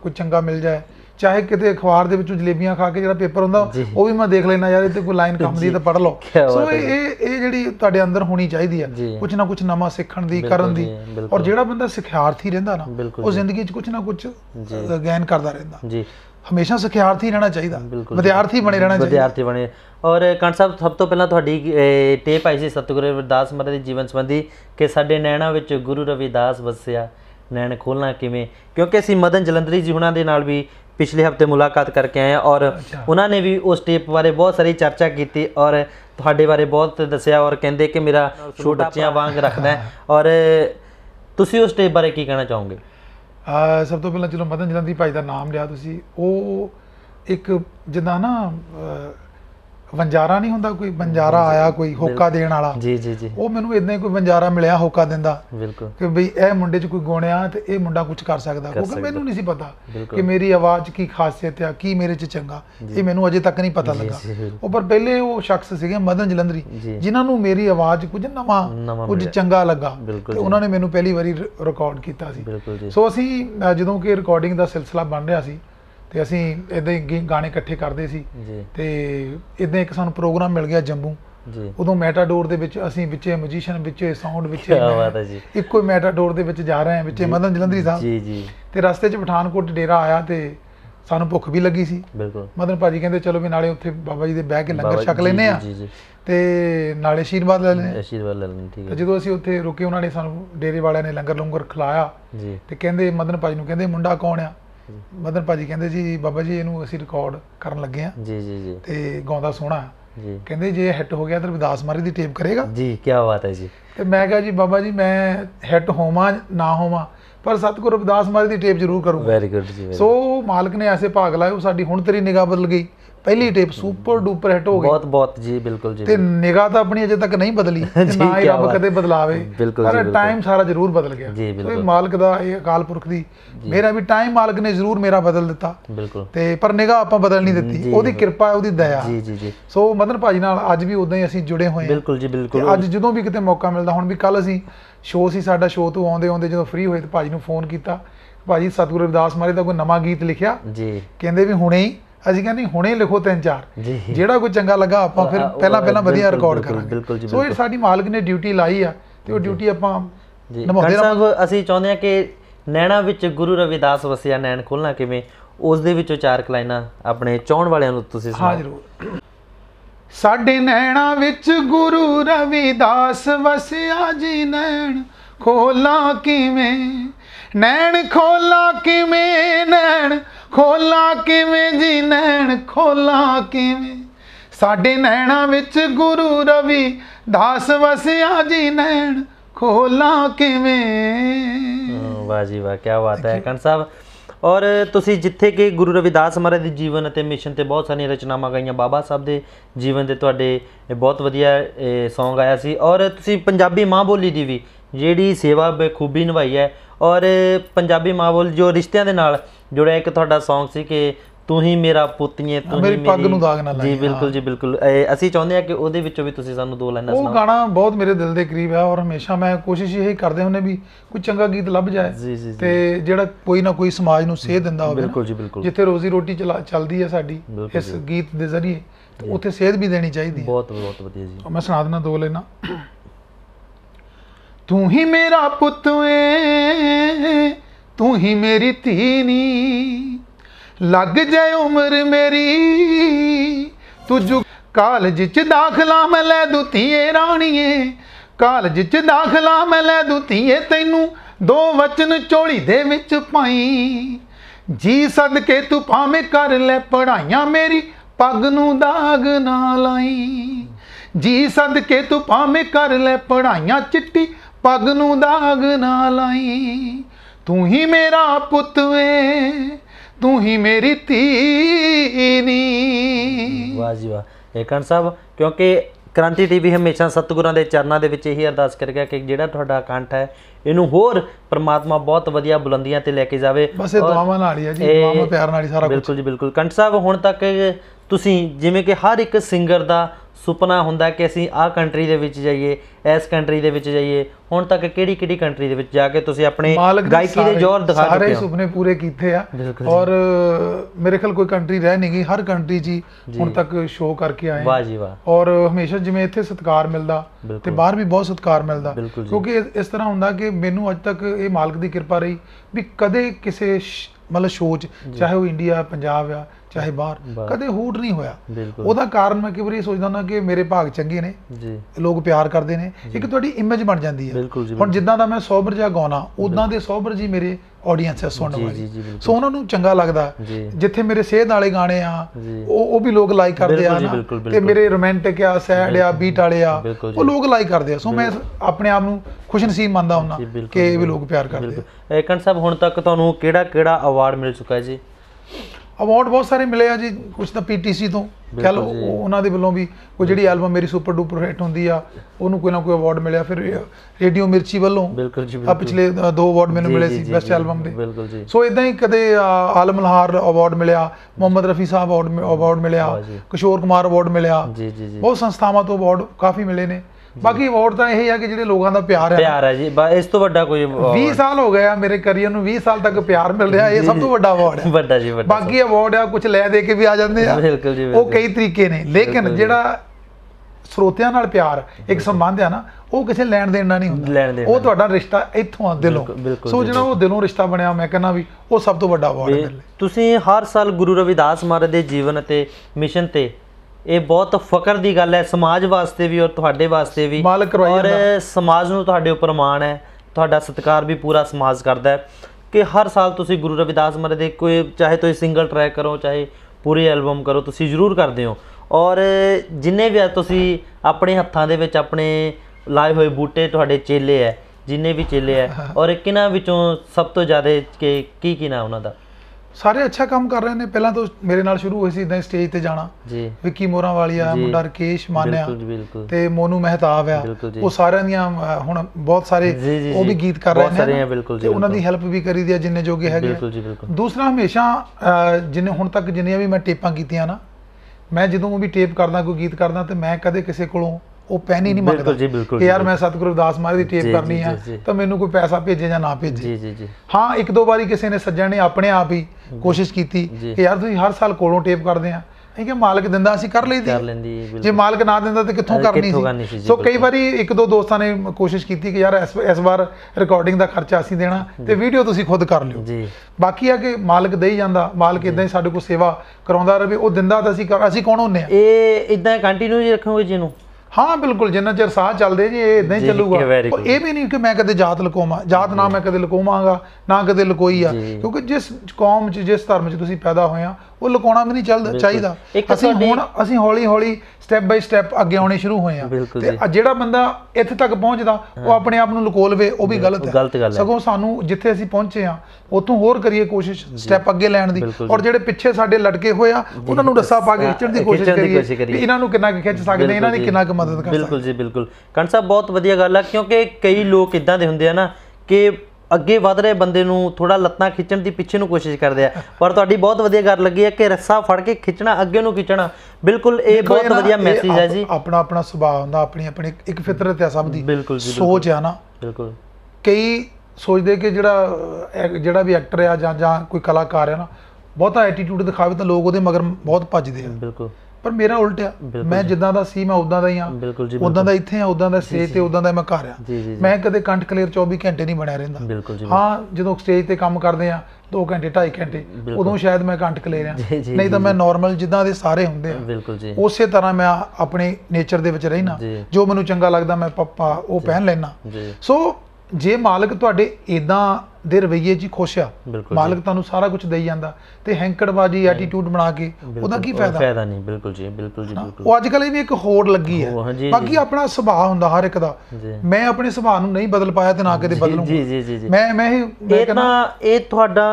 ਕੁਝ ਚੰਗਾ ਮਿਲ ਜਾਏ ਚਾਹੇ ਕਿਤੇ ਅਖਬਾਰ ਦੇ ਵਿੱਚੋਂ ਜਲੇਬੀਆਂ ਖਾ ਕੇ ਜਿਹੜਾ ਪੇਪਰ ਹੁੰਦਾ ਉਹ ਵੀ ਮੈਂ ਦੇਖ ਲੈਣਾ ਯਾਰ ਇਹ ਤੇ ਕੋਈ ਲਾਈਨ ਕੰਮ ਦੀ ਤਾਂ ਪੜ੍ਹ ਲਓ ਸੋ ਇਹ ਇਹ ਜਿਹੜੀ ਤੁਹਾਡੇ ਅੰਦਰ ਹੋਣੀ ਚਾਹੀਦੀ ਆ ਕੁਝ ਨਾ ਕੁਝ ਨਵਾਂ ਸਿੱਖਣ ਦੀ ਕਰਨ ਦੀ ਔਰ ਜਿਹੜਾ ਬੰਦਾ ਸਿਖਿਆਰਥੀ ਰਹਿੰਦਾ ਨਾ ਉਹ ਜ਼ਿੰਦਗੀ 'ਚ ਕੁਝ ਨਾ ਕੁਝ ਗੈਨ ਕਰਦਾ ਰਹਿੰਦਾ ਜੀ ਹਮੇਸ਼ਾ ਸਿਖਿਆਰਥੀ ਰਹਿਣਾ ਚਾਹੀਦਾ ਵਿਦਿਆਰਥੀ ਬਣੇ ਰਹਿਣਾ ਚਾਹੀਦਾ ਵਿਦਿਆਰਥੀ ਬਣੇ ਔਰ ਕੰਟ ਸਾਹਿਬ ਸਭ ਤੋਂ ਪਹਿਲਾਂ ਤੁਹਾਡੀ ਟੇਪ ਆਈ ਸੀ ਸਤਿਗੁਰੂ ਰਵਿਦਾਸ ਮਹਾਰਾਜ ਦੇ ਜੀਵਨ ਸੰਬੰਧੀ ਕਿ ਸਾਡੇ ਨੈਣਾ ਵਿੱਚ ਗੁਰੂ ਰਵਿਦਾਸ ਵਸਿਆ ਨੈਣ ਖੋਲਣਾ ਕਿਵੇਂ ਕਿਉਂਕਿ ਅਸੀਂ ਮਦਨ ਜਲੰਧਰੀ ਜੀ ਹੁਣਾਂ ਦੇ ਨਾਲ ਵੀ ਪਿਛਲੇ ਹਫਤੇ ਮੁਲਾਕਾਤ ਕਰਕੇ ਆਏ ਔਰ ਉਹਨਾਂ ਨੇ ਵੀ ਉਸ ਟੇਪ ਬਾਰੇ ਬਹੁਤ ਸਾਰੀ ਚਰਚਾ ਕੀਤੀ ਔਰ ਤੁਹਾਡੇ ਬਾਰੇ ਬਹੁਤ ਦੱਸਿਆ ਔਰ ਕਹਿੰਦੇ ਕਿ ਮੇਰਾ ਛੋਟਾ ਬੱਚਿਆਂ ਵਾਂਗ ਰੱਖਦਾ ਔਰ ਤੁਸੀਂ ਉਸ ਟੇਪ ਬਾਰੇ ਕੀ ਕਹਿਣਾ ਚਾਹੋਗੇ ਸਭ ਤੋਂ ਪਹਿਲਾਂ ਚਲੋ ਮਦਨ ਜਲੰਦੀ ਭਾਈ ਦਾ ਨਾਮ ਲਿਆ ਤੁਸੀਂ ਉਹ ਇੱਕ ਜਿੱਦਾਂ ਨਾ ਵੰਜਾਰਾ ਨਹੀਂ ਹੁੰਦਾ ਕੋਈ ਵੰਜਾਰਾ ਆਇਆ ਕੋਈ ਹੋਕਾ ਦੇਣ ਵਾਲਾ ਜੀ ਜੀ ਜੀ ਉਹ ਮੈਨੂੰ ਇਦਾਂ ਹੀ ਕੋਈ ਵੰਜਾਰਾ ਮਿਲਿਆ ਹੋਕਾ ਦਿੰਦਾ ਬਿਲਕੁਲ ਕਿ ਬਈ ਇਹ ਮੁੰਡੇ 'ਚ ਕੋਈ ਗੁਣ ਆ ਤੇ ਇਹ ਮੁੰਡਾ ਕੁਝ ਕਰ ਸਕਦਾ ਕਿਉਂਕਿ ਮੈਨੂੰ ਨਹੀਂ ਸੀ ਪਤਾ ਕਿ ਮੇਰੀ ਆਵਾਜ਼ ਕੀ ਖਾਸੀਅਤ ਆ ਕੀ ਮੇਰੇ 'ਚ ਚੰਗਾ ਇਹ ਮੈਨੂੰ ਅਜੇ ਤੱਕ ਨਹੀਂ ਪਤਾ ਲੱਗਾ ਉਹ ਪਰ ਪਹਿਲੇ ਉਹ ਸ਼ਖਸ ਸੀਗੇ ਮਦਨ ਜਲੰਧਰੀ ਜਿਨ੍ਹਾਂ ਨੂੰ ਮੇਰੀ ਆਵਾਜ਼ ਕੁਝ ਨਵਾਂ ਕੁਝ ਚੰਗਾ ਲੱਗਾ ਤੇ ਉਹਨਾਂ ਨੇ ਮੈਨੂੰ ਪਹਿਲੀ ਵਾਰੀ ਰਿਕਾਰਡ ਕੀਤਾ ਸੀ ਸੋ ਅਸੀਂ ਜਦੋਂ ਕਿ ਰਿਕਾਰਡਿੰਗ ਦਾ ਸਿਲਸਿਲਾ ਬਣ ਰਿਹਾ ਸੀ ਤੇ ਅਸੀਂ ਇਦਾਂ ਹੀ ਗਾਣੇ ਇਕੱਠੇ ਕਰਦੇ ਸੀ ਤੇ ਇਦਾਂ ਇੱਕ ਸਾਨੂੰ ਪ੍ਰੋਗਰਾਮ ਮਿਲ ਗਿਆ ਜੰਬੂ ਜੀ ਉਦੋਂ ਮੈਟਾਡੋਰ ਦੇ ਵਿੱਚ ਅਸੀਂ ਵਿੱਚੇ ਮਿਊਜੀਸ਼ੀਅਨ ਵਿੱਚੇ ਸਾਊਂਡ ਵਿੱਚੇ ਕੀ ਬਾਤ ਹੈ ਜੀ ਇੱਕੋ ਹੀ ਮੈਟਾਡੋਰ ਦੇ ਵਿੱਚ ਜਾ ਰਹੇ ਹਾਂ ਵਿੱਚੇ ਮਦਨ ਜਲੰਧਰੀ ਸਾਹਿਬ ਜੀ ਜੀ ਤੇ ਰਸਤੇ 'ਚ ਪਠਾਨਕੋਟ ਡੇਰਾ ਆਇਆ ਤੇ ਸਾਨੂੰ ਭੁੱਖ ਵੀ ਲੱਗੀ ਸੀ ਬਿਲਕੁਲ ਮਦਨ ਭਾਜੀ ਕਹਿੰਦੇ ਚਲੋ ਵੀ ਨਾਲੇ ਉੱਥੇ ਬਾਬਾ ਜੀ ਦੇ ਬਹਿ ਕੇ ਲੰਗਰ ਛਕ ਲੈਨੇ ਆ ਜੀ ਜੀ ਤੇ ਨਾਲੇ ਆਸ਼ੀਰਵਾਦ ਲੈ ਲੈਨੇ ਆਸ਼ੀਰਵਾਦ ਲੈ ਲੈਨੇ ਠੀਕ ਹੈ ਜਦੋਂ ਅਸੀਂ ਉੱਥੇ ਰੁਕੇ ਉਹਨਾਂ ਨੇ ਸਾਨੂੰ ਡੇਰੇ ਵਾਲਿਆਂ ਨੇ ਲੰਗਰ ਲੰਗਰ ਖਿਲਾਇਆ ਜੀ ਤੇ ਕਹਿੰਦੇ ਮਦਨ ਭਾਜੀ ਨੂੰ ਕਹਿੰਦੇ ਮੁੰਡਾ ਕੌਣ ਆ ਜੀ ਮਦਨ ਭਾਜੀ ਕਹਿੰਦੇ ਜੀ ਬਾਬਾ ਜੀ ਇਹਨੂੰ ਅਸੀਂ ਰਿਕਾਰਡ ਕਰਨ ਲੱਗੇ ਆ ਜੀ ਜੀ ਜੀ ਤੇ ਗਾਉਂਦਾ ਸੋਹਣਾ ਜੀ ਕਹਿੰਦੇ ਜੇ ਹਿੱਟ ਹੋ ਗਿਆ ਤਾਂ ਵਿਦਾਸ ਮਾਰੀ ਦੀ ਟੇਪ ਕਰੇਗਾ ਜੀ ਕੀ ਬਾਤ ਹੈ ਜੀ ਤੇ ਮੈਂ ਕਿਹਾ ਜੀ ਬਾਬਾ ਜੀ ਮੈਂ ਹਿੱਟ ਹੋਵਾਂ ਨਾ ਹੋਵਾਂ ਪਰ ਸਤਿਗੁਰੂ ਰਵਿਦਾਸ ਮਾਰੀ ਦੀ ਟੇਪ ਜ਼ਰੂਰ ਕਰੂੰਗਾ ਵੈਰੀ ਗੁੱਡ ਜੀ ਸੋ ਮਾਲਕ ਨੇ ਐਸੇ ਭਾਗ ਲਾਇਆ ਉਹ ਸਾਡੀ ਹੁਣ ਤੇਰੀ ਨਿਗਾਹ ਬਦਲ ਗਈ ਪਹਿਲੀ ਟੇਪ ਸੁਪਰ ਡੂਪਰ ਹਿੱਟ ਹੋ ਗਈ ਬਹੁਤ ਬਹੁਤ ਜੀ ਬਿਲਕੁਲ ਜੀ ਤੇ ਨਿਗਾਹ ਤਾਂ ਆਪਣੀ ਅਜੇ ਤੱਕ ਨਹੀਂ ਬਦਲੀ ਨਾ ਹੀ ਰੱਬ ਕਦੇ ਬਦਲਾਵੇ ਪਰ ਟਾਈਮ ਸਾਰਾ ਜ਼ਰੂਰ ਬਦਲ ਗਿਆ ਜੀ ਤੇ ਮਾਲਕ ਦਾ ਇਹ ਅਕਾਲ ਪੁਰਖ ਦੀ ਮੇਰਾ ਵੀ ਟਾਈਮ ਮਾਲਕ ਨੇ ਜ਼ਰੂਰ ਮੇਰਾ ਬਦਲ ਦਿੱਤਾ ਬਿਲਕੁਲ ਤੇ ਪਰ ਨਿਗਾਹ ਆਪਾਂ ਬਦਲ ਨਹੀਂ ਦਿੱਤੀ ਉਹਦੀ ਕਿਰਪਾ ਉਹਦੀ ਦਇਆ ਜੀ ਜੀ ਜੀ ਸੋ ਮਦਨ ਭਾਜੀ ਨਾਲ ਅੱਜ ਵੀ ਉਦਾਂ ਹੀ ਅਸੀਂ ਜੁੜੇ ਹੋਏ ਹਾਂ ਬਿਲਕੁਲ ਜੀ ਬਿਲਕੁਲ ਅੱਜ ਜਦੋਂ ਵੀ ਕਿਤੇ ਮੌਕਾ ਮਿਲਦਾ ਹੁਣ ਵੀ ਕੱਲ ਅਸੀਂ ਸ਼ੋਅ ਸੀ ਸਾਡਾ ਸ਼ੋਅ ਤੋਂ ਆਉਂਦੇ ਆਉਂਦੇ ਜਦੋਂ ਫ੍ਰੀ ਹੋਏ ਤੇ ਭਾਜੀ ਨੂੰ ਫੋਨ ਕੀਤਾ ਭਾਜੀ ਸਤਗੁਰੂ ਰਵਿਦਾਸ ਮਾਰੇ ਦਾ ਕੋਈ ਨਵਾਂ ਗੀਤ ਲਿਖਿਆ ਜੀ ਕਹਿੰਦੇ ਵੀ ਹੁਣੇ ਹੀ ਅਸੀਂ ਕਹਿੰਦੇ ਹੁਣੇ ਲਿਖੋ ਤਿੰਨ ਚਾਰ ਜਿਹੜਾ ਕੋਈ ਚੰਗਾ ਲੱਗਾ ਆਪਾਂ ਫਿਰ ਪਹਿਲਾਂ ਪਹਿਲਾਂ ਵਧੀਆ ਰਿਕਾਰਡ ਕਰਾਂਗੇ ਸੋ ਇਹ ਸਾਡੀ ਮਾਲਕ ਨੇ ਡਿਊਟੀ ਲਾਈ ਆ ਤੇ ਉਹ ਡਿਊਟੀ ਆਪਾਂ ਕਰ ਸਾਹਿਬ ਅਸੀਂ ਚਾਹੁੰਦੇ ਆ ਕਿ ਨੈਣਾ ਵਿੱਚ ਗੁਰੂ ਰਵਿਦਾਸ ਵਸਿਆ ਨੈਣ ਖੋਲਣਾ ਕਿਵੇਂ ਉਸ ਦੇ ਵਿੱਚੋਂ ਚਾਰ ਕਲਾਈਨਾ ਆਪਣੇ ਚਾਹਣ ਵਾਲਿਆਂ ਨੂੰ ਤੁਸੀਂ ਸੁਣਾ ਹਾਂ ਜ਼ਰੂਰ ਸਾਡੇ ਨੈਣਾ ਵਿੱਚ ਗੁਰੂ ਰਵਿਦਾਸ ਵਸਿਆ ਜੀ ਨੈਣ ਖੋਲਾ ਕਿਵੇਂ ਨੈਣ ਖੋਲਾ ਕਿਵੇਂ ਨੈਣ ਖੋਲਾ ਕਿਵੇਂ ਜੀ ਨੈਣ ਖੋਲਾ ਕਿਵੇਂ ਸਾਡੇ ਨੈਣਾ ਵਿੱਚ ਗੁਰੂ ਰਵੀ ਦਾਸ ਵਸਿਆ ਜੀ ਨੈਣ ਖੋਲਾ ਕਿਵੇਂ ਵਾਹ ਜੀ ਵਾਹ ਕੀ ਬਾਤ ਹੈ ਕੰਨ ਸਾਹਿਬ ਔਰ ਤੁਸੀਂ ਜਿੱਥੇ ਕਿ ਗੁਰੂ ਰਵਿਦਾਸ ਮਹਾਰਾਜ ਦੇ ਜੀਵਨ ਅਤੇ ਮਿਸ਼ਨ ਤੇ ਬਹੁਤ ਸਾਰੀਆਂ ਰਚਨਾਵਾਂ ਗਾਈਆਂ ਬਾਬਾ ਸਾਹਿਬ ਦੇ ਜੀਵਨ ਦੇ ਤੁਹਾਡੇ ਬਹੁਤ ਵਧੀਆ Song ਆਇਆ ਸੀ ਔਰ ਤੁਸੀਂ ਪੰਜਾਬੀ ਮਾਂ ਬੋਲੀ ਦੀ ਵੀ ਜਿਹੜੀ ਸੇਵਾ ਬੇਖੂਬੀ ਨਿਭਾਈ ਹੈ ਔਰ ਪੰਜਾਬੀ ਮਾਂ ਬੋਲ ਜੋ ਰਿਸ਼ਤਿਆਂ ਦੇ ਨਾਲ ਜੁੜਿਆ ਇੱਕ ਤੁਹਾਡਾ Song ਸੀ ਕਿ ਤੂੰ ਹੀ ਮੇਰਾ ਪੁੱਤੀਏ ਤੂੰ ਹੀ ਮੇਰੀ ਪੱਗ ਨੂੰ ਦਾਗ ਨਾ ਲਾਈ ਜੀ ਬਿਲਕੁਲ ਜੀ ਬਿਲਕੁਲ ਅਸੀਂ ਚਾਹੁੰਦੇ ਹਾਂ ਕਿ ਉਹਦੇ ਵਿੱਚੋਂ ਵੀ ਤੁਸੀਂ ਸਾਨੂੰ ਦੋ ਲਾਈਨਾਂ ਸੁਣਾਓ ਉਹ ਗਾਣਾ ਬਹੁਤ ਮੇਰੇ ਦਿਲ ਦੇ ਕਰੀਬ ਹੈ ਔਰ ਹਮੇਸ਼ਾ ਮੈਂ ਕੋਸ਼ਿਸ਼ ਇਹ ਕਰਦੇ ਹੁੰਨੇ ਵੀ ਕੋਈ ਚੰਗਾ ਗੀਤ ਲੱਭ ਜਾਏ ਤੇ ਜਿਹੜਾ ਕੋਈ ਨਾ ਕੋਈ ਸਮਾਜ ਨੂੰ ਸੇਧ ਦਿੰਦਾ ਹੋਵੇ ਬਿਲਕੁਲ ਜੀ ਬਿਲਕੁਲ ਜਿੱਥੇ ਰੋਜ਼ੀ ਰੋਟੀ ਚੱਲਦੀ ਹੈ ਸਾਡੀ ਇਸ ਗੀਤ ਦੇ ਜ਼ਰੀਏ ਉੱਥੇ ਸੇਧ ਵੀ ਦੇਣੀ ਚਾਹੀਦੀ ਹੈ ਬਹੁਤ ਬਹੁਤ ਵਧੀਆ ਜੀ ਮੈਂ ਸੁਣਾ ਦਿੰਦਾ ਦੋ ਲਾਈਨਾਂ ਤੂੰ ਹੀ ਮੇਰਾ ਪੁੱਤ ਏ ਤੂੰ ਹੀ ਮੇਰੀ ਧੀ ਨੀ ਲੱਗ ਜਾਏ ਉਮਰ ਮੇਰੀ ਤੁਝ ਕਾਲਜ ਚ ਦਾਖਲਾ ਮੈਂ ਲੈ ਦੂ ਧੀਏ ਰਾਣੀਏ ਕਾਲਜ ਚ ਦਾਖਲਾ ਮੈਂ ਲੈ ਦੂ ਧੀਏ ਤੈਨੂੰ ਦੋ ਵਚਨ ਚੋਲੀ ਦੇ ਵਿੱਚ ਪਾਈ ਜੀ ਸਦਕੇ ਤੂੰ ਭਾਵੇਂ ਕਰ ਲੈ ਪੜਾਈਆਂ ਮੇਰੀ ਪੱਗ ਨੂੰ ਦਾਗ ਨਾ ਲਾਈ ਜੀ ਸਦਕੇ ਤੂੰ ਭਾਵੇਂ ਕਰ ਲੈ ਪੜਾਈਆਂ ਚਿੱਟੀ ਪੱਗ ਨੂੰ ਦਾਗ ਨਾ ਲਾਈ ਤੂੰ ਹੀ ਮੇਰਾ ਪੁੱਤ ਏ ਤੂੰ ਹੀ ਮੇਰੀ ਨੀ ਵਾਹ ਜੀ ਵਾਹ ਏਕਨ ਸਾਹਿਬ ਕਿਉਂਕਿ ਕ੍ਰਾਂਤੀ ਟੀਵੀ ਹਮੇਸ਼ਾ ਸਤਿਗੁਰਾਂ ਦੇ ਚਰਨਾਂ ਦੇ ਵਿੱਚ ਇਹੀ ਅਰਦਾਸ ਕਰ ਗਿਆ ਕਿ ਜਿਹੜਾ ਤੁਹਾਡਾ ਕੰਠ ਹੈ ਇਹਨੂੰ ਹੋਰ ਪ੍ਰਮਾਤਮਾ ਬਹੁਤ ਵਧੀਆ ਬੁਲੰਦੀਆਂ ਤੇ ਲੈ ਕੇ ਜਾਵੇ ਬਸ ਇਹ ਦੁਆਵਾਂ ਨਾਲ ਹੀ ਆ ਜੀ ਦੁਆਵਾਂ ਪਿਆਰ ਨਾਲ ਹੀ ਸਾਰਾ ਕੁਝ ਬਿਲਕੁਲ ਜੀ ਬਿਲਕੁਲ ਕੰਠ ਸਾਹਿਬ ਹੁਣ ਤੱਕ ਤੁਸੀਂ ਜਿਵੇਂ ਕਿ ਹਰ ਇੱਕ ਸਿੰਗਰ ਦਾ ਸੁਪਨਾ ਹੁੰਦਾ ਕਿ ਅਸੀਂ ਆਹ ਕੰਟਰੀ ਦੇ ਵਿੱਚ ਜਾਈਏ ਇਸ ਕੰਟਰੀ ਦੇ ਵਿੱਚ ਜਾਈਏ ਹੁਣ ਤੱਕ ਕਿਹੜੀ ਕਿਹੜੀ ਕੰਟਰੀ ਦੇ ਵਿੱਚ ਜਾ ਕੇ ਤੁਸੀਂ ਆਪਣੇ ਗਾਇਕੀ ਦੇ ਜੋਰ ਦਿਖਾ ਚੁੱਕੇ ਹੋ ਸਾਰੇ ਸੁਪਨੇ ਪੂਰੇ ਕੀਤੇ ਆ ਔਰ ਮੇਰੇ ਖਿਆਲ ਕੋਈ ਕੰਟਰੀ ਰਹਿ ਨਹੀਂ ਗਈ ਹਰ ਕੰਟਰੀ ਜੀ ਹੁਣ ਤੱਕ ਸ਼ੋਅ ਕਰਕੇ ਆਏ ਵਾਹ ਜੀ ਵਾਹ ਔਰ ਹਮੇਸ਼ਾ ਜਿਵੇਂ ਇੱਥੇ ਸਤਿਕਾਰ ਮਿਲਦਾ ਤੇ ਬਾਹਰ ਵੀ ਬਹੁਤ ਸਤਿਕਾਰ ਮਿਲਦਾ ਕਿਉਂਕਿ ਇਸ ਤਰ੍ਹਾਂ ਹੁੰਦਾ ਕਿ ਮੈਨੂੰ ਅੱਜ ਤੱਕ ਇਹ ਮਾਲਕ ਦੀ ਕਿਰਪਾ ਰਹੀ ਵੀ ਕਦੇ ਕਿਸੇ ਮਤਲਬ ਸ਼ੋਅ ਚ ਚਾਹੇ ਉਹ ਇੰਡੀਆ ਪੰਜਾਬ ਆ ਚਾਹੇ ਬਾਹਰ ਕਦੇ ਹੂਟ ਨਹੀਂ ਹੋਇਆ ਉਹਦਾ ਕਾਰਨ ਮੈਂ ਕਿ ਵਾਰੀ ਸੋਚਦਾ ਨਾ ਕਿ ਮੇਰੇ ਭਾਗ ਚੰਗੇ ਨੇ ਜੀ ਲੋਕ ਪਿਆਰ ਕਰਦੇ ਨੇ ਇੱਕ ਤੁਹਾਡੀ ਇਮੇਜ ਬਣ ਜਾਂਦੀ ਹੈ ਹੁਣ ਜਿੱਦਾਂ ਦਾ ਮੈਂ ਸੋਬਰ ਜਿਹਾ ਗਾਉਣਾ ਉਦਾਂ ਦੇ ਸੋਬਰ ਜੀ ਮੇਰੇ ਆਡੀਅנס ਹੈ ਸੁਣਨ ਵਾਲੀ ਸੋ ਉਹਨਾਂ ਨੂੰ ਚੰਗਾ ਲੱਗਦਾ ਜਿੱਥੇ ਮੇਰੇ ਸੇਧ ਵਾਲੇ ਗਾਣੇ ਆ ਉਹ ਉਹ ਵੀ ਲੋਕ ਲਾਈਕ ਕਰਦੇ ਆ ਤੇ ਮੇਰੇ ਰੋਮਾਂਟਿਕ ਆ ਸੈਡ ਆ ਬੀਟ ਵਾਲੇ ਆ ਉਹ ਲੋਕ ਲਾਈਕ ਕਰਦੇ ਆ ਸੋ ਮੈਂ ਆਪਣੇ ਆਪ ਨੂੰ ਖੁਸ਼ਨਸੀਬ ਮੰਨਦਾ ਹੁੰਨਾ ਕਿ ਇਹ ਵੀ ਲੋਕ ਪਿਆਰ ਕਰਦੇ ਆ ਇਕਨ ਸਾਹਿਬ ਹੁਣ ਤੱਕ ਤੁਹਾਨੂੰ ਕਿਹੜਾ ਕਿਹੜਾ ਅਵਾਰਡ ਮਿਲ ਚੁੱਕਾ ਹੈ ਜੀ ਅਵਾਰਡ ਬਹੁਤ ਸਾਰੇ ਮਿਲੇ ਆ ਜੀ ਕੁਝ ਤਾਂ ਪੀਟੀਸੀ ਤੋਂ ਕਹ ਲਓ ਉਹਨਾਂ ਦੇ ਵੱਲੋਂ ਵੀ ਕੋਈ ਜਿਹੜੀ ਐਲਬਮ ਮੇਰੀ ਸੁਪਰ ਡੂਪਰ ਹਿੱਟ ਹੁੰਦੀ ਆ ਉਹਨੂੰ ਕੋਈ ਨਾ ਕੋਈ ਅਵਾਰਡ ਮਿਲਿਆ ਫਿਰ ਰੇਡੀਓ ਮਿਰਚੀ ਵੱਲੋਂ ਆ ਪਿਛਲੇ ਦੋ ਅਵਾਰਡ ਮੈਨੂੰ ਮਿਲੇ ਸੀ ਬੈਸਟ ਐਲਬਮ ਦੇ ਸੋ ਇਦਾਂ ਹੀ ਕਦੇ ਆਲਮ ਲਹਾਰ ਅਵਾਰਡ ਮਿਲਿਆ ਮੁਹੰਮਦ ਰਫੀ ਸਾਹਿਬ ਅਵਾਰਡ ਅਵਾਰਡ ਮਿਲਿਆ ਕਿਸ਼ੋਰ ਕੁਮਾਰ ਅਵਾਰਡ ਮਿਲਿਆ ਬਹੁਤ ਸੰਸਥਾਵਾਂ ਤੋਂ ਅਵਾਰਡ ਕਾਫੀ ਮਿਲੇ ਨੇ ਬਾਕੀ ਅਵਾਰਡ ਤਾਂ ਇਹ ਹੈ ਕਿ ਜਿਹੜੇ ਲੋਕਾਂ ਦਾ ਪਿਆਰ ਹੈ ਪਿਆਰ ਹੈ ਜੀ ਇਸ ਤੋਂ ਵੱਡਾ ਕੋਈ 20 ਸਾਲ ਹੋ ਗਏ ਆ ਮੇਰੇ ਕਰੀਅਰ ਨੂੰ 20 ਸਾਲ ਤੱਕ ਪਿਆਰ ਮਿਲ ਰਿਹਾ ਇਹ ਸਭ ਤੋਂ ਵੱਡਾ ਅਵਾਰਡ ਹੈ ਵੱਡਾ ਜੀ ਵੱਡਾ ਬਾਕੀ ਅਵਾਰਡ ਆ ਕੁਝ ਲੈ ਦੇ ਕੇ ਵੀ ਆ ਜਾਂਦੇ ਆ ਬਿਲਕੁਲ ਜੀ ਉਹ ਕਈ ਤਰੀਕੇ ਨੇ ਲੇਕਿਨ ਜਿਹੜਾ ਸਰੋਤਿਆਂ ਨਾਲ ਪਿਆਰ ਇੱਕ ਸੰਬੰਧ ਆ ਨਾ ਉਹ ਕਿਸੇ ਲੈਣ ਦੇਣ ਨਾਲ ਨਹੀਂ ਹੁੰਦਾ ਉਹ ਤੁਹਾਡਾ ਰਿਸ਼ਤਾ ਇੱਥੋਂ ਆ ਦਿਲੋਂ ਸੋ ਜਿਹੜਾ ਉਹ ਦਿਲੋਂ ਰਿਸ਼ਤਾ ਬਣਿਆ ਮੈਂ ਕਹਿੰਦਾ ਵੀ ਉਹ ਸਭ ਤੋਂ ਵੱਡਾ ਅਵਾਰਡ ਹੈ ਤੁਸੀਂ ਹਰ ਸਾਲ ਗੁਰੂ ਰਵਿਦਾਸ ਮਹਾਰਾਜ ਦੇ ਜੀਵਨ ਅਤੇ ਮਿਸ਼ਨ ਤੇ ਇਹ ਬਹੁਤ ਫਕਰ ਦੀ ਗੱਲ ਹੈ ਸਮਾਜ ਵਾਸਤੇ ਵੀ ਔਰ ਤੁਹਾਡੇ ਵਾਸਤੇ ਵੀ ਔਰ ਸਮਾਜ ਨੂੰ ਤੁਹਾਡੇ ਉੱਪਰ ਮਾਣ ਹੈ ਤੁਹਾਡਾ ਸਤਿਕਾਰ ਵੀ ਪੂਰਾ ਸਮਾਜ ਕਰਦਾ ਹੈ ਕਿ ਹਰ ਸਾਲ ਤੁਸੀਂ ਗੁਰੂ ਰਵਿਦਾਸ ਮਹਾਰਾਜ ਦੇ ਕੋਈ ਚਾਹੇ ਤੁਸੀਂ ਸਿੰਗਲ ਟਰੈਕ ਕਰੋ ਚਾਹੇ ਪੂਰੀ ਐਲਬਮ ਕਰੋ ਤੁਸੀਂ ਜ਼ਰੂਰ ਕਰਦੇ ਹੋ ਔਰ ਜਿੰਨੇ ਵੀ ਤੁਸੀਂ ਆਪਣੇ ਹੱਥਾਂ ਦੇ ਵਿੱਚ ਆਪਣੇ ਲਾਏ ਹੋਏ ਬੂਟੇ ਤੁਹਾਡੇ ਚੇਲੇ ਹੈ ਜਿੰਨੇ ਵੀ ਚੇਲੇ ਹੈ ਔਰ ਕਿਨਾਂ ਵਿੱਚੋਂ ਸਭ ਤੋਂ ਜ਼ਿਆਦਾ ਕੀ ਕੀ ਨਾਮ ਉਹਨਾਂ ਦਾ ਸਾਰੇ ਅੱਛਾ ਕੰਮ ਕਰ ਰਹੇ ਨੇ ਪਹਿਲਾਂ ਤੋਂ ਮੇਰੇ ਨਾਲ ਸ਼ੁਰੂ ਹੋਈ ਸੀ ਇਦਾਂ ਸਟੇਜ ਤੇ ਜਾਣਾ ਜੀ ਵਿੱਕੀ ਮੋਰਾ ਵਾਲੀ ਆ ਮੁੰਡਾ ਰਕੇਸ਼ ਮਾਨਿਆ ਤੇ ਮੋਨੂ ਮਹਿਤਾਬ ਆ ਉਹ ਸਾਰਿਆਂ ਦੀਆਂ ਹੁਣ ਬਹੁਤ ਸਾਰੇ ਉਹ ਵੀ ਗੀਤ ਕਰ ਰਹੇ ਨੇ ਤੇ ਉਹਨਾਂ ਦੀ ਹੈਲਪ ਵੀ ਕਰੀ ਦੀ ਆ ਜਿੰਨੇ ਜੋਗੇ ਹੈਗੇ ਦੂਸਰਾ ਹਮੇਸ਼ਾ ਜਿੰਨੇ ਹੁਣ ਤੱਕ ਜਿੰਨੀਆਂ ਵੀ ਮੈਂ ਟੇਪਾਂ ਕੀਤੀਆਂ ਨਾ ਮੈਂ ਜਦੋਂ ਵੀ ਟੇਪ ਕਰਦਾ ਕੋਈ ਗੀਤ ਕਰਦਾ ਤੇ ਮੈਂ ਕਦੇ ਕਿਸੇ ਕੋਲੋਂ ਉਹ ਪੈਣੀ ਨਹੀਂ ਮੰਗਦਾ ਜੀ ਬਿਲਕੁਲ ਕਿ ਯਾਰ ਮੈਂ ਸਤਿਗੁਰੂ ਅਰਦਾਸ ਮਹਾਰਾਜ ਦੀ ਟੇਪ ਕਰਨੀ ਆ ਤਾਂ ਮੈਨੂੰ ਕੋਈ ਪੈਸਾ ਭੇਜੇ ਜਾਂ ਨਾ ਭੇਜੇ ਜੀ ਜੀ ਜੀ ਹਾਂ ਇੱਕ ਦੋ ਵਾਰੀ ਕਿਸੇ ਨੇ ਸੱਜਣ ਨੇ ਆਪਣੇ ਆਪ ਹੀ ਕੋਸ਼ਿਸ਼ ਕੀਤੀ ਕਿ ਯਾਰ ਤੁਸੀਂ ਹਰ ਸਾਲ ਕੋਲੋਂ ਟੇਪ ਕਰਦੇ ਆ ਇਹ ਕਿ ਮਾਲਕ ਦਿੰਦਾ ਅਸੀਂ ਕਰ ਲਈਦੀ ਜੇ ਮਾਲਕ ਨਾ ਦਿੰਦਾ ਤੇ ਕਿੱਥੋਂ ਕਰਨੀ ਸੀ ਸੋ ਕਈ ਵਾਰੀ ਇੱਕ ਦੋ ਦੋਸਤਾਂ ਨੇ ਕੋਸ਼ਿਸ਼ ਕੀਤੀ ਕਿ ਯਾਰ ਇਸ ਵਾਰ ਰਿਕਾਰਡਿੰਗ ਦਾ ਖਰਚਾ ਅਸੀਂ ਦੇਣਾ ਤੇ ਵੀਡੀਓ ਤੁਸੀਂ ਖੁਦ ਕਰ ਲਿਓ ਜੀ ਬਾਕੀ ਆ ਕਿ ਮਾਲਕ ਦੇ ਹੀ ਜਾਂਦਾ ਮਾਲਕ ਇਦਾਂ ਹੀ ਸਾਡੇ ਕੋਲ ਸੇਵਾ ਕਰਾਉਂਦਾ ਰਹੇ ਉਹ ਦਿੰਦਾ ਤਾਂ ਅਸੀਂ ਅਸੀਂ ਕੌਣ ਹੁੰਨੇ ਆ ਇਹ ਇਦਾਂ ਕੰਟੀਨਿਊ ਰੱਖੋਗੇ ਜੀ ਨੂੰ ਹਾਂ ਬਿਲਕੁਲ ਜਿੰਨਾ ਚਿਰ ਸਾਹ ਚੱਲਦੇ ਜੀ ਇਹ ਇਦਾਂ ਹੀ ਚੱਲੂਗਾ ਇਹ ਵੀ ਨਹੀਂ ਕਿ ਮੈਂ ਕਦੇ ਜਾਤ ਲਕੋਵਾਂ ਜਾਤ ਨਾ ਮੈਂ ਕਦੇ ਲਕੋਵਾਂਗਾ ਨਾ ਕਦੇ ਲਕੋਈ ਆ ਕਿਉਂਕਿ ਜਿਸ ਕੌਮ 'ਚ ਜਿਸ ਧਰਮ 'ਚ ਤੁਸੀਂ ਪੈਦਾ ਹੋਇਆ ਉਹ ਲੁਕਾਉਣਾ ਵੀ ਨਹੀਂ ਚਾਹੀਦਾ ਅਸੀਂ ਹੁਣ ਅਸੀਂ ਹੌਲੀ ਹੌਲੀ ਸਟੈਪ ਬਾਈ ਸਟੈਪ ਅੱਗੇ ਆਉਣੇ ਸ਼ੁਰੂ ਹੋਏ ਆ ਤੇ ਜਿਹੜਾ ਬੰਦਾ ਇੱਥੇ ਤੱਕ ਪਹੁੰਚਦਾ ਉਹ ਆਪਣੇ ਆਪ ਨੂੰ ਲੁਕੋ ਲਵੇ ਉਹ ਵੀ ਗਲਤ ਹੈ ਸਗੋਂ ਸਾਨੂੰ ਜਿੱਥੇ ਅਸੀਂ ਪਹੁੰਚੇ ਆ ਉਤੋਂ ਹੋਰ ਕਰੀਏ ਕੋਸ਼ਿਸ਼ ਸਟੈਪ ਅੱਗੇ ਲੈਣ ਦੀ ਔਰ ਜਿਹੜੇ ਪਿੱਛੇ ਸਾਡੇ ਲਟਕੇ ਹੋਏ ਆ ਉਹਨਾਂ ਨੂੰ ਰੱਸਾ ਪਾ ਕੇ ਖਿੱਚਣ ਦੀ ਕੋਸ਼ਿਸ਼ ਕਰੀਏ ਵੀ ਇਹਨਾਂ ਨੂੰ ਕਿੰਨਾ ਖਿੱਚ ਸਕਦੇ ਇਹਨਾਂ ਦੀ ਕਿੰਨਾ ਕੁ ਮਦਦ ਕਰ ਸਕਦੇ ਬਿਲਕੁਲ ਜੀ ਬਿਲਕੁਲ ਕੰਨ ਸਾਹਿਬ ਬਹੁਤ ਵਧੀਆ ਗੱਲ ਆ ਕਿਉਂਕਿ ਕਈ ਲੋਕ ਇਦਾਂ ਦੇ ਹੁੰਦੇ ਆ ਨਾ ਕਿ ਅੱਗੇ ਵਧ ਰਹੇ ਬੰਦੇ ਨੂੰ ਥੋੜਾ ਲੱਤਾਂ ਖਿੱਚਣ ਦੀ ਪਿੱਛੇ ਨੂੰ ਕੋਸ਼ਿਸ਼ ਕਰਦੇ ਆ ਪਰ ਤੁਹਾਡੀ ਬਹੁਤ ਵਧੀਆ ਗੱਲ ਲੱਗੀ ਹੈ ਕਿ ਰੱਸਾ ਫੜ ਕੇ ਖਿੱਚਣਾ ਅੱਗੇ ਨੂੰ ਖਿੱਚਣਾ ਬਿਲਕੁਲ ਇਹ ਬਹੁਤ ਵਧੀਆ ਮੈਸੇਜ ਹੈ ਜੀ ਆਪਣਾ ਆਪਣਾ ਸੁਭਾਅ ਹੁੰਦਾ ਆਪਣੀ ਆਪਣੀ ਇੱਕ ਫਿਤਰਤ ਹੈ ਸਭ ਦੀ ਸੋਚ ਹੈ ਨਾ ਬਿਲਕੁਲ ਕਈ ਸੋਚਦੇ ਕਿ ਜਿਹੜਾ ਜਿਹੜਾ ਵੀ ਐਕਟਰ ਆ ਜਾਂ ਜਾਂ ਕੋਈ ਕਲਾਕਾਰ ਹੈ ਨਾ ਬਹੁਤਾ ਐਟੀਟਿਊਡ ਦਿਖਾਵੇ ਤਾਂ ਲੋਕ ਉਹਦੇ ਮਗਰ ਬਹੁਤ ਭੱਜਦੇ ਆ ਬਿਲਕੁਲ ਪਰ ਮੇਰਾ ਉਲਟਿਆ ਮੈਂ ਜਿੱਦਾਂ ਦਾ ਸੀ ਮੈਂ ਉਦਾਂ ਦਾ ਹੀ ਆ ਉਦਾਂ ਦਾ ਇੱਥੇ ਆ ਉਦਾਂ ਦਾ ਸਟੇਜ ਤੇ ਉਦਾਂ ਦਾ ਮੈਂ ਘਰ ਆ ਮੈਂ ਕਦੇ ਕੰਟ ਕਲੀਅਰ 24 ਘੰਟੇ ਨਹੀਂ ਬਣਿਆ ਰਹਿੰਦਾ ਹਾਂ ਜਦੋਂ ਸਟੇਜ ਤੇ ਕੰਮ ਕਰਦੇ ਆ 2 ਘੰਟੇ 2.5 ਘੰਟੇ ਉਦੋਂ ਸ਼ਾਇਦ ਮੈਂ ਕੰਟ ਕਲੀਅਰ ਆ ਨਹੀਂ ਤਾਂ ਮੈਂ ਨਾਰਮਲ ਜਿੱਦਾਂ ਦੇ ਸਾਰੇ ਹੁੰਦੇ ਆ ਉਸੇ ਤਰ੍ਹਾਂ ਮੈਂ ਆਪਣੇ ਨੇਚਰ ਦੇ ਵਿੱਚ ਰਹਿਣਾ ਜੋ ਮੈਨੂੰ ਚੰਗਾ ਲੱਗਦਾ ਮੈਂ ਪਪਾ ਉਹ ਪਹਿਨ ਲੈਣਾ ਸੋ ਜੇ ਮਾਲਕ ਤੁਹਾਡੇ ਇਦਾਂ ਦੇ ਰਵਈਏ 'ਚ ਖੁਸ਼ ਆ ਮਾਲਕ ਤੁਹਾਨੂੰ ਸਾਰਾ ਕੁਝ ਦੇਈ ਜਾਂਦਾ ਤੇ ਹੈਂਕੜਬਾਜੀ ਐਟੀਟਿਊਡ ਬਣਾ ਕੇ ਉਹਦਾ ਕੀ ਫਾਇਦਾ ਫਾਇਦਾ ਨਹੀਂ ਬਿਲਕੁਲ ਜੀ ਬਿਲਕੁਲ ਜੀ ਬਿਲਕੁਲ ਉਹ ਅੱਜ ਕੱਲ੍ਹ ਇਹ ਵੀ ਇੱਕ ਹੋੜ ਲੱਗੀ ਹੈ ਬਾਕੀ ਆਪਣਾ ਸੁਭਾਅ ਹੁੰਦਾ ਹਰ ਇੱਕ ਦਾ ਮੈਂ ਆਪਣੇ ਸੁਭਾਅ ਨੂੰ ਨਹੀਂ ਬਦਲ ਪਾਇਆ ਤੇ ਨਾ ਕਦੇ ਬਦਲੂੰਗਾ ਜੀ ਜੀ ਜੀ ਮੈਂ ਮੈਂ ਹੀ ਇਹ ਤਾਂ ਇਹ ਤੁਹਾਡਾ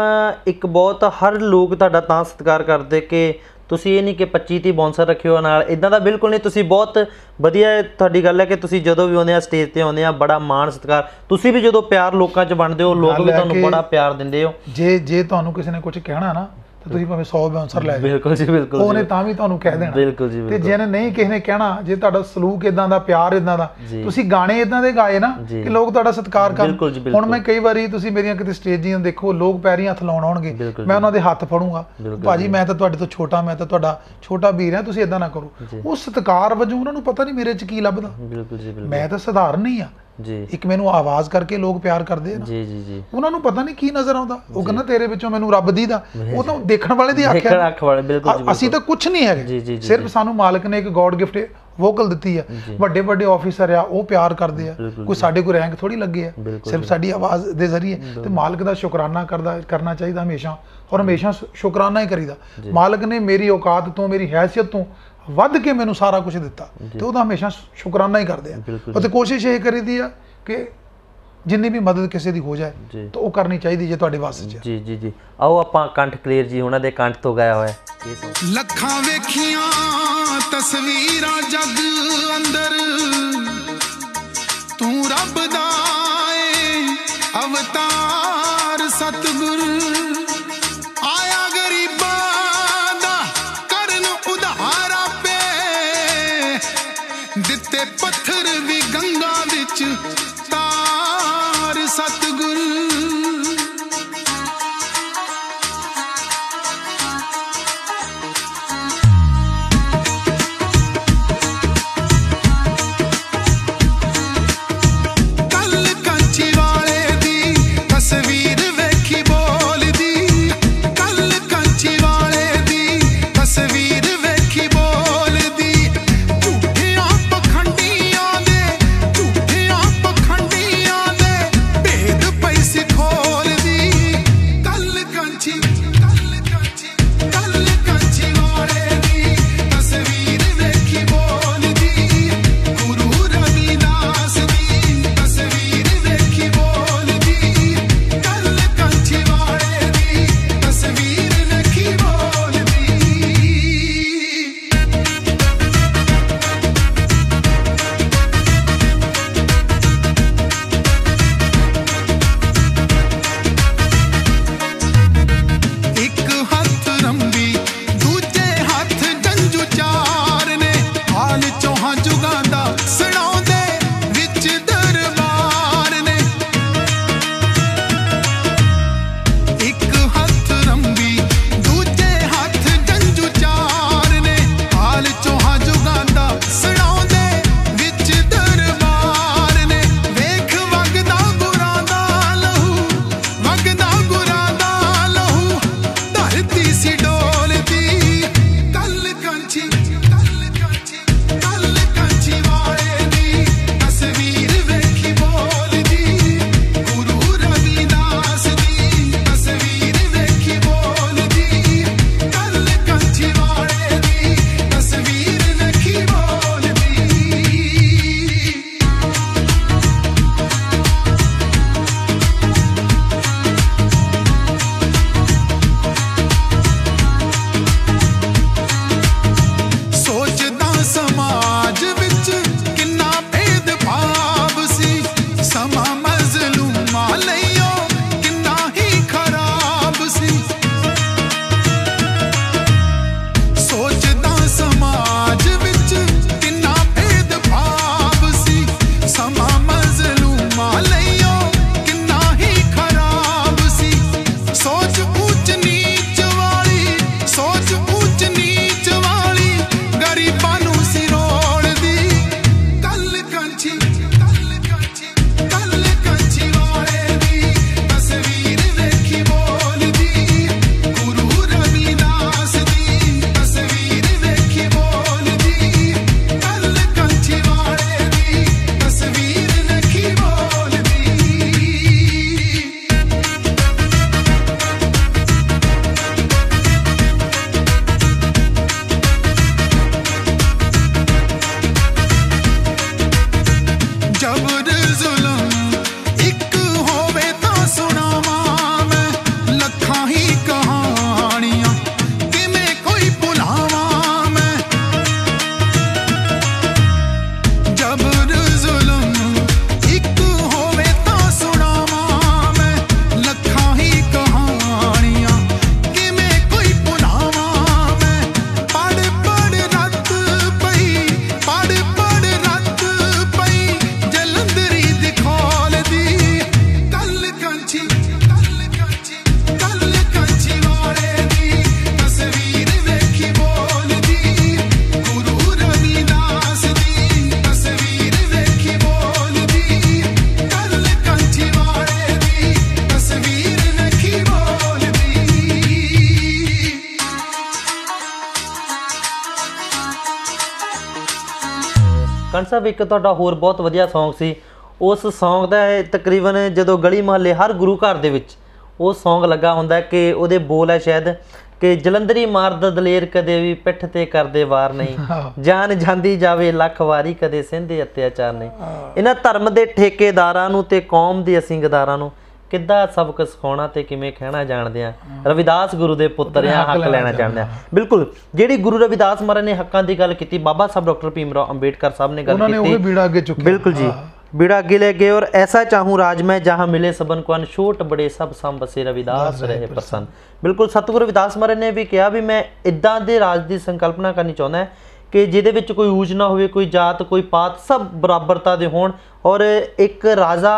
ਇੱਕ ਬਹੁਤ ਹਰ ਲੋਕ ਤੁਹਾਡਾ ਤਾਂ ਸਤਿਕਾਰ ਕਰਦੇ ਕਿ ਤੁਸੀਂ ਇਹ ਨਹੀਂ ਕਿ 25 ਤੀ ਬੌਂਸਰ ਰੱਖਿਓ ਨਾਲ ਇਦਾਂ ਦਾ ਬਿਲਕੁਲ ਨਹੀਂ ਤੁਸੀਂ ਬਹੁਤ ਵਧੀਆ ਤੁਹਾਡੀ ਗੱਲ ਹੈ ਕਿ ਤੁਸੀਂ ਜਦੋਂ ਵੀ ਆਉਂਦੇ ਆ ਸਟੇਜ ਤੇ ਆਉਂਦੇ ਆ ਬੜਾ ਮਾਣ ਸਤਿਕਾਰ ਤੁਸੀਂ ਵੀ ਜਦੋਂ ਪਿਆਰ ਲੋਕਾਂ 'ਚ ਵੰਡਦੇ ਹੋ ਲੋਕ ਵੀ ਤੁਹਾਨੂੰ ਬੜਾ ਪਿਆਰ ਦਿੰਦੇ ਹੋ ਜੇ ਜੇ ਤੁਹਾਨੂੰ ਕਿਸੇ ਨੇ ਕੁਝ ਕਹਿਣਾ ਨਾ ਤੇ ਤੁਸੀਂ ਭਾਵੇਂ 100 ਬਾਉਂਸਰ ਲੈ ਜਾਓ ਬਿਲਕੁਲ ਜੀ ਬਿਲਕੁਲ ਉਹਨੇ ਤਾਂ ਵੀ ਤੁਹਾਨੂੰ ਕਹਿ ਦੇਣਾ ਬਿਲਕੁਲ ਜੀ ਤੇ ਜਿਹਨੇ ਨਹੀਂ ਕਿਸੇ ਨੇ ਕਹਿਣਾ ਜੇ ਤੁਹਾਡਾ ਸਲੂਕ ਇਦਾਂ ਦਾ ਪਿਆਰ ਇਦਾਂ ਦਾ ਤੁਸੀਂ ਗਾਣੇ ਇਦਾਂ ਦੇ ਗਾਏ ਨਾ ਕਿ ਲੋਕ ਤੁਹਾਡਾ ਸਤਿਕਾਰ ਕਰਨ ਹੁਣ ਮੈਂ ਕਈ ਵਾਰੀ ਤੁਸੀਂ ਮੇਰੀਆਂ ਕਿਤੇ ਸਟੇਜੀਆਂ ਦੇਖੋ ਲੋਕ ਪੈਰੀਂ ਹੱਥ ਲਾਉਣ ਆਉਣਗੇ ਮੈਂ ਉਹਨਾਂ ਦੇ ਹੱਥ ਫੜੂੰਗਾ ਭਾਜੀ ਮੈਂ ਤਾਂ ਤੁਹਾਡੇ ਤੋਂ ਛੋਟਾ ਮੈਂ ਤਾਂ ਤੁਹਾਡਾ ਛੋਟਾ ਵੀਰ ਹਾਂ ਤੁਸੀਂ ਇਦਾਂ ਨਾ ਕਰੋ ਉਹ ਸਤਿਕਾਰ ਵਜੋਂ ਉਹਨਾਂ ਨੂੰ ਪਤਾ ਨਹੀਂ ਮੇਰੇ 'ਚ ਕੀ ਲੱਭਦਾ ਬਿਲਕੁਲ ਜੀ ਬਿਲਕੁਲ ਮੈਂ ਤਾਂ ਸਧਾਰਨ ਹੀ ਆ ਜੀ ਇੱਕ ਮੈਨੂੰ ਆਵਾਜ਼ ਕਰਕੇ ਲੋਕ ਪਿਆਰ ਕਰਦੇ ਆ ਜੀ ਜੀ ਜੀ ਉਹਨਾਂ ਨੂੰ ਪਤਾ ਨਹੀਂ ਕੀ ਨਜ਼ਰ ਆਉਂਦਾ ਉਹ ਕਹਿੰਦਾ ਤੇਰੇ ਵਿੱਚੋਂ ਮੈਨੂੰ ਰੱਬ ਦੀ ਦਾ ਉਹ ਤਾਂ ਦੇਖਣ ਵਾਲੇ ਦੀ ਅੱਖਾਂ ਦੇਖਣ ਅੱਖ ਵਾਲੇ ਬਿਲਕੁਲ ਅਸੀਂ ਤਾਂ ਕੁਝ ਨਹੀਂ ਹੈਗੇ ਸਿਰਫ ਸਾਨੂੰ ਮਾਲਕ ਨੇ ਇੱਕ ਗੋਡ ਗਿਫਟ ਵੋਕਲ ਦਿੱਤੀ ਆ ਵੱਡੇ ਵੱਡੇ ਆਫੀਸਰ ਆ ਉਹ ਪਿਆਰ ਕਰਦੇ ਆ ਕੋਈ ਸਾਡੇ ਕੋਈ ਰੈਂਕ ਥੋੜੀ ਲੱਗੇ ਆ ਸਿਰਫ ਸਾਡੀ ਆਵਾਜ਼ ਦੇ ਜ਼ਰੀਏ ਤੇ ਮਾਲਕ ਦਾ ਸ਼ੁਕਰਾਨਾ ਕਰਦਾ ਕਰਨਾ ਚਾਹੀਦਾ ਹਮੇਸ਼ਾ ਔਰ ਹਮੇਸ਼ਾ ਸ਼ੁਕਰਾਨਾ ਹੀ ਕਰੀਦਾ ਮਾਲਕ ਨੇ ਮੇਰੀ ਔਕਾਤ ਤੋਂ ਮੇਰੀ ਹیثیت ਤੋਂ ਵੱਧ ਕੇ ਮੈਨੂੰ ਸਾਰਾ ਕੁਝ ਦਿੱਤਾ ਤੇ ਉਹਦਾ ਹਮੇਸ਼ਾ ਸ਼ੁਕਰਾਨਾ ਹੀ ਕਰਦੇ ਆ ਅਤੇ ਕੋਸ਼ਿਸ਼ ਇਹ ਕਰੀਦੀ ਆ ਕਿ ਜਿੰਨੀ ਵੀ ਮਦਦ ਕਿਸੇ ਦੀ ਹੋ ਜਾਏ ਤਾਂ ਉਹ ਕਰਨੀ ਚਾਹੀਦੀ ਜੇ ਤੁਹਾਡੇ ਵਾਸਤੇ ਚ ਜੀ ਜੀ ਜੀ ਆਓ ਆਪਾਂ ਕੰਠ ਕਲੇਰ ਜੀ ਉਹਨਾਂ ਦੇ ਕੰਠ ਤੋਂ ਗਾਇਆ ਹੋਇਆ ਲੱਖਾਂ ਵੇਖੀਆਂ ਤਸਵੀਰਾਂ ਜੱਗ ਅੰਦਰ ਤੂੰ ਰੱਬ ਦਾ ਏ ਅਵਤਾਰ ਸਤਗੁਰੂ ਕੰਨ ਸਾਹਿਬ ਇੱਕ ਤੁਹਾਡਾ ਹੋਰ ਬਹੁਤ ਵਧੀਆ Song ਸੀ ਉਸ Song ਦਾ ਤਕਰੀਬਨ ਜਦੋਂ ਗਲੀ ਮਹੱਲੇ ਹਰ ਗੁਰੂ ਘਰ ਦੇ ਵਿੱਚ ਉਹ Song ਲੱਗਾ ਹੁੰਦਾ ਕਿ ਉਹਦੇ ਬੋਲ ਹੈ ਸ਼ਾਇਦ ਕਿ ਜਲੰਧਰੀ ਮਾਰਦ ਦਲੇਰ ਕਦੇ ਵੀ ਪਿੱਠ ਤੇ ਕਰਦੇ ਵਾਰ ਨਹੀਂ ਜਾਨ ਜਾਂਦੀ ਜਾਵੇ ਲੱਖ ਵਾਰੀ ਕਦੇ ਸਿੰਧੇ ਅਤਿਆਚਾਰ ਨਹੀਂ ਇਹਨਾਂ ਧਰਮ ਦੇ ਠੇਕੇਦਾਰਾਂ ਨੂੰ ਤੇ ਕੌਮ ਦੇ ਅਸਿੰਗਦਾਰਾਂ ਨੂੰ ਕਿੱਦਾਂ ਸਬਕ ਸਿਖਾਉਣਾ ਤੇ ਕਿਵੇਂ ਕਹਿਣਾ ਜਾਣਦੇ ਆ ਰਵਿਦਾਸ ਗੁਰੂ ਦੇ ਪੁੱਤਰ ਆ ਹੱਕ ਲੈਣਾ ਜਾਣਦੇ ਆ ਬਿਲਕੁਲ ਜਿਹੜੀ ਗੁਰੂ ਰਵਿਦਾਸ ਮਹਾਰਾਜ ਨੇ ਹੱਕਾਂ ਦੀ ਗੱਲ ਕੀਤੀ ਬਾਬਾ ਸਾਹਿਬ ਡਾਕਟਰ ਭੀਮ ਰਾਓ ਅੰਬੇਡਕਰ ਸਾਹਿਬ ਨੇ ਗੱਲ ਕੀਤੀ ਉਹਨਾਂ ਨੇ ਉਹ ਬੀੜਾ ਅੱਗੇ ਚੁੱਕਿਆ ਬਿਲਕੁਲ ਜੀ ਬੀੜਾ ਅੱਗੇ ਲੈ ਗਏ ਔਰ ਐਸਾ ਚਾਹੂੰ ਰਾਜ ਮੈਂ ਜਹਾਂ ਮਿਲੇ ਸਬਨ ਕੋ ਛੋਟ ਬੜੇ ਸਭ ਸੰਭ ਬਸੇ ਰਵਿਦਾਸ ਰਹੇ ਪ੍ਰਸੰਨ ਬਿਲਕੁਲ ਸਤਗੁਰ ਰਵਿਦਾਸ ਮਹਾਰਾਜ ਨੇ ਵੀ ਕਿਹਾ ਵੀ ਮੈਂ ਇਦਾਂ ਦੇ ਰਾਜ ਦੀ ਸੰਕਲਪਨਾ ਕਰਨੀ ਚਾਹੁੰਦਾ ਹਾਂ ਕਿ ਜਿਹਦੇ ਵਿੱਚ ਕੋਈ ਊਜ ਨਾ ਹੋਵੇ ਕੋਈ ਜਾਤ ਕੋਈ ਪਾਤ ਸਭ ਬਰਾਬਰਤਾ ਦੇ ਹੋਣ ਔਰ ਇੱਕ ਰਾਜਾ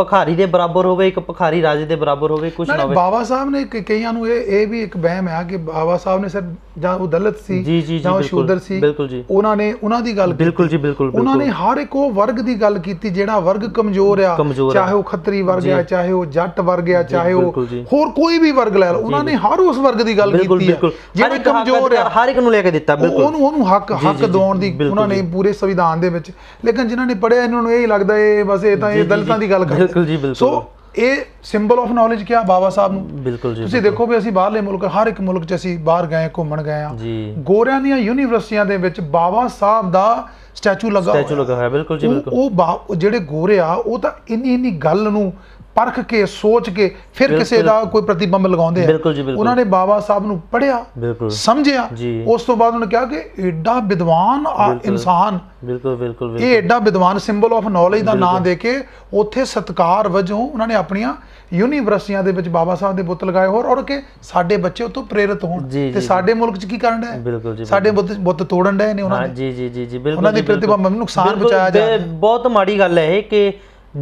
ਭਖਾਰੀ ਦੇ ਬਰਾਬਰ ਹੋਵੇ ਇੱਕ ਭਖਾਰੀ ਰਾਜੇ ਦੇ ਬਰਾਬਰ ਹੋਵੇ ਕੁਝ ਨਾ ਹੋਵੇ ਬਾਬਾ ਸਾਹਿਬ ਨੇ ਕਈਆਂ ਨੂੰ ਇਹ ਇਹ ਵੀ ਇੱਕ ਬਹਿਮ ਹੈ ਕਿ ਬਾਬਾ ਸਾਹਿਬ ਨੇ ਸਰ ਜਾਂ ਉਹ ਦਲਤ ਸੀ ਜਾਂ ਉਹ ਸ਼ੂਦਰ ਸੀ ਉਹਨਾਂ ਨੇ ਉਹਨਾਂ ਦੀ ਗੱਲ ਬਿਲਕੁਲ ਜੀ ਬਿਲਕੁਲ ਉਹਨਾਂ ਨੇ ਹਰ ਇੱਕ ਉਹ ਵਰਗ ਦੀ ਗੱਲ ਕੀਤੀ ਜਿਹੜਾ ਵਰਗ ਕਮਜ਼ੋਰ ਆ ਚਾਹੇ ਉਹ ਖੱਤਰੀ ਵਰਗ ਆ ਚਾਹੇ ਉਹ ਜੱਟ ਵਰਗ ਆ ਚਾਹੇ ਉਹ ਹੋਰ ਕੋਈ ਵੀ ਵਰਗ ਲੈ ਲਓ ਉਹਨਾਂ ਨੇ ਹਰ ਉਸ ਵਰਗ ਦੀ ਗੱਲ ਕੀਤੀ ਜਿਹੜਾ ਕਮਜ਼ੋਰ ਆ ਹਰ ਇੱਕ ਨੂੰ ਲੈ ਕੇ ਦਿੱਤਾ ਬਿਲਕੁਲ ਉਹਨੂੰ ਉਹਨੂੰ ਹੱਕ ਹੱਕ ਦਿਵਾਉਣ ਦੀ ਉਹਨਾਂ ਨੇ ਪੂਰੇ ਸੰਵਿਧਾਨ ਦੇ ਵਿੱਚ ਲੇਕਿਨ ਜਿਨ੍ਹਾਂ ਨੇ ਪੜਿਆ ਇਹਨਾਂ ਨੂੰ ਇਹ ਹੀ ਲੱਗਦਾ ਇਹ ਬਸ ਇਹ ਤਾਂ ਇਹ ਦਲਤਾਂ ਦੀ ਗੱਲ ਕਰ ਬਿਲਕੁਲ ਜੀ ਬਿਲਕੁਲ ਸੋ ਇਹ ਸਿੰਬਲ ਆਫ ਨੌਲੇਜ ਕਿਹਾ ਬਾਬਾ ਸਾਹਿਬ ਨੂੰ ਬਿਲਕੁਲ ਜੀ ਤੁਸੀਂ ਦੇਖੋ ਵੀ ਅਸੀਂ ਬਾਹਰਲੇ ਮੁਲਕ ਹਰ ਇੱਕ ਮੁਲਕ 'ਚ ਅਸੀਂ ਬਾਹਰ ਗਏ ਘੁੰਮਣ ਗਏ ਆ ਗੋਰਿਆਂ ਦੀਆਂ ਯੂਨੀਵਰਸਿਟੀਆਂ ਦੇ ਵਿੱਚ ਬਾਬਾ ਸਾਹਿਬ ਦਾ ਸਟੈਚੂ ਲੱਗਾ ਹੋਇਆ ਸਟੈਚੂ ਲੱਗਾ ਹੋਇਆ ਬਿਲਕੁਲ ਜੀ ਬਿਲਕੁਲ ਉਹ ਜਿਹੜੇ ਗੋਰੇ ਆ ਉਹ ਤਾਂ ਇੰਨੀ ਇੰਨੀ ਗੱਲ ਨੂੰ ਪਰਖ ਕੇ ਸੋਚ ਕੇ ਫਿਰ ਕਿਸੇ ਦਾ ਕੋਈ ਪ੍ਰਤੀਬੰਬ ਲਗਾਉਂਦੇ ਆ ਉਹਨਾਂ ਨੇ ਬਾਬਾ ਸਾਹਿਬ ਨੂੰ ਪੜਿਆ ਸਮਝਿਆ ਉਸ ਤੋਂ ਬਾਅਦ ਉਹਨਾਂ ਕਿਹਾ ਕਿ ਐਡਾ ਵਿਦਵਾਨ ਆ ਇਨਸਾਨ ਬਿਲਕੁਲ ਬਿਲਕੁਲ ਇਹ ਐਡਾ ਵਿਦਵਾਨ ਸਿੰਬਲ ਆਫ ਨੌਲੇਜ ਦਾ ਨਾਮ ਦੇ ਕੇ ਉੱਥੇ ਸਤਕਾਰ ਵਜੋਂ ਉਹਨਾਂ ਨੇ ਆਪਣੀਆਂ ਯੂਨੀਵਰਸਿਟੀਆਂ ਦੇ ਵਿੱਚ ਬਾਬਾ ਸਾਹਿਬ ਦੇ ਬੁੱਤ ਲਗਾਏ ਹੋਰ ਔਰ ਕਿ ਸਾਡੇ ਬੱਚੇ ਉਤੋਂ ਪ੍ਰੇਰਿਤ ਹੋਣ ਤੇ ਸਾਡੇ ਮੁਲਕ 'ਚ ਕੀ ਕਰਨ ਦਾ ਸਾਡੇ ਬੁੱਤ ਤੋੜਨ ਦਾ ਨੇ ਉਹਨਾਂ ਨੇ ਜੀ ਜੀ ਜੀ ਬਿਲਕੁਲ ਉਹਨਾਂ ਦੀ ਪ੍ਰਤਿਭਾ ਨੂੰ ਨੁਕਸਾਨ ਪਹੁੰਚਾਇਆ ਜਾ ਬਹੁਤ ਮਾੜੀ ਗੱਲ ਹੈ ਇਹ ਕਿ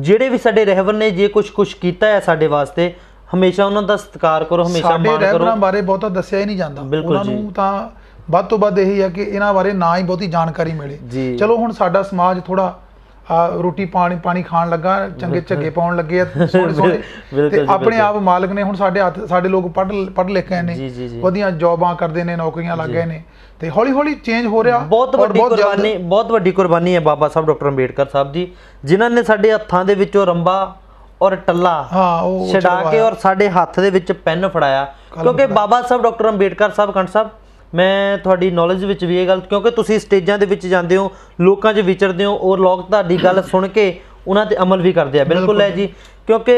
ਜਿਹੜੇ ਵੀ ਸਾਡੇ ਰਹਿਬਰ ਨੇ ਜੇ ਕੁਝ ਕੁਝ ਕੀਤਾ ਹੈ ਸਾਡੇ ਵਾਸਤੇ ਹਮੇਸ਼ਾ ਉਹਨਾਂ ਦਾ ਸਤਿਕਾਰ ਕਰੋ ਹਮੇਸ਼ਾ ਮਾਣ ਕਰੋ ਸਾਡੇ ਰਹਿਬਰਾਂ ਬਾਰੇ ਬਹੁਤਾ ਦੱਸਿਆ ਹੀ ਨਹੀਂ ਜਾਂਦਾ ਉਹਨਾਂ ਨੂੰ ਤਾਂ ਵੱਧ ਤੋਂ ਵੱਧ ਇਹ ਹੈ ਕਿ ਇਹਨਾਂ ਬਾਰੇ ਨਾ ਹੀ ਬਹੁਤੀ ਜਾਣਕਾਰੀ ਮਿਲੇ ਚਲੋ ਹੁਣ ਸਾਡਾ ਸਮਾਜ ਥੋੜਾ ਆ ਰੋਟੀ ਪਾਣੀ ਪਾਣੀ ਖਾਣ ਲੱਗਾ ਚੰਗੇ ਝੱਗੇ ਪਾਉਣ ਲੱਗੇ ਆ ਸੋਹਣੇ ਸੋਹਣੇ ਤੇ ਆਪਣੇ ਆਪ ਮਾਲਕ ਨੇ ਹੁਣ ਸਾਡੇ ਹੱਥ ਸਾਡੇ ਲੋਕ ਪੜ ਪੜ ਲਿਖ ਗਏ ਨੇ ਵਧੀਆਂ ਜੌਬਾਂ ਕਰਦੇ ਨੇ ਨੌਕਰੀਆਂ ਲੱਗ ਗਏ ਨੇ ਤੇ ਹੌਲੀ ਹੌਲੀ ਚੇਂਜ ਹੋ ਰਿਹਾ ਬਹੁਤ ਵੱਡੀ ਕੁਰਬਾਨੀ ਬਹੁਤ ਵੱਡੀ ਕੁਰਬਾਨੀ ਹੈ ਬਾਬਾ ਸਾਹਿਬ ਡਾਕਟਰ ਅੰਬੇਡਕਰ ਸਾਹਿਬ ਜੀ ਜਿਨ੍ਹਾਂ ਨੇ ਸਾਡੇ ਹੱਥਾਂ ਦੇ ਵਿੱਚੋਂ ਰੰਬਾ ਔਰ ਟੱਲਾ ਛਡਾ ਕੇ ਔਰ ਸਾਡੇ ਹੱਥ ਦੇ ਵਿੱਚ ਪੈਨ ਫੜਾਇਆ ਕਿਉਂਕਿ ਬਾਬਾ ਸਾਹਿਬ ਡਾਕਟਰ ਅੰਬੇਡਕਰ ਸਾਹਿਬ ਕੰਡ ਸਾਹਿਬ ਮੈਂ ਤੁਹਾਡੀ ਨੌਲੇਜ ਵਿੱਚ ਵੀ ਇਹ ਗੱਲ ਕਿਉਂਕਿ ਤੁਸੀਂ ਸਟੇਜਾਂ ਦੇ ਵਿੱਚ ਜਾਂਦੇ ਹੋ ਲੋਕਾਂ 'ਚ ਵਿਚਰਦੇ ਹੋ ਔਰ ਲੋਕ ਤੁਹਾਡੀ ਗੱਲ ਸੁਣ ਕੇ ਉਹਨਾਂ ਤੇ ਅਮਲ ਵੀ ਕਰਦੇ ਆ ਬਿਲਕੁਲ ਹੈ ਜੀ ਕਿਉਂਕਿ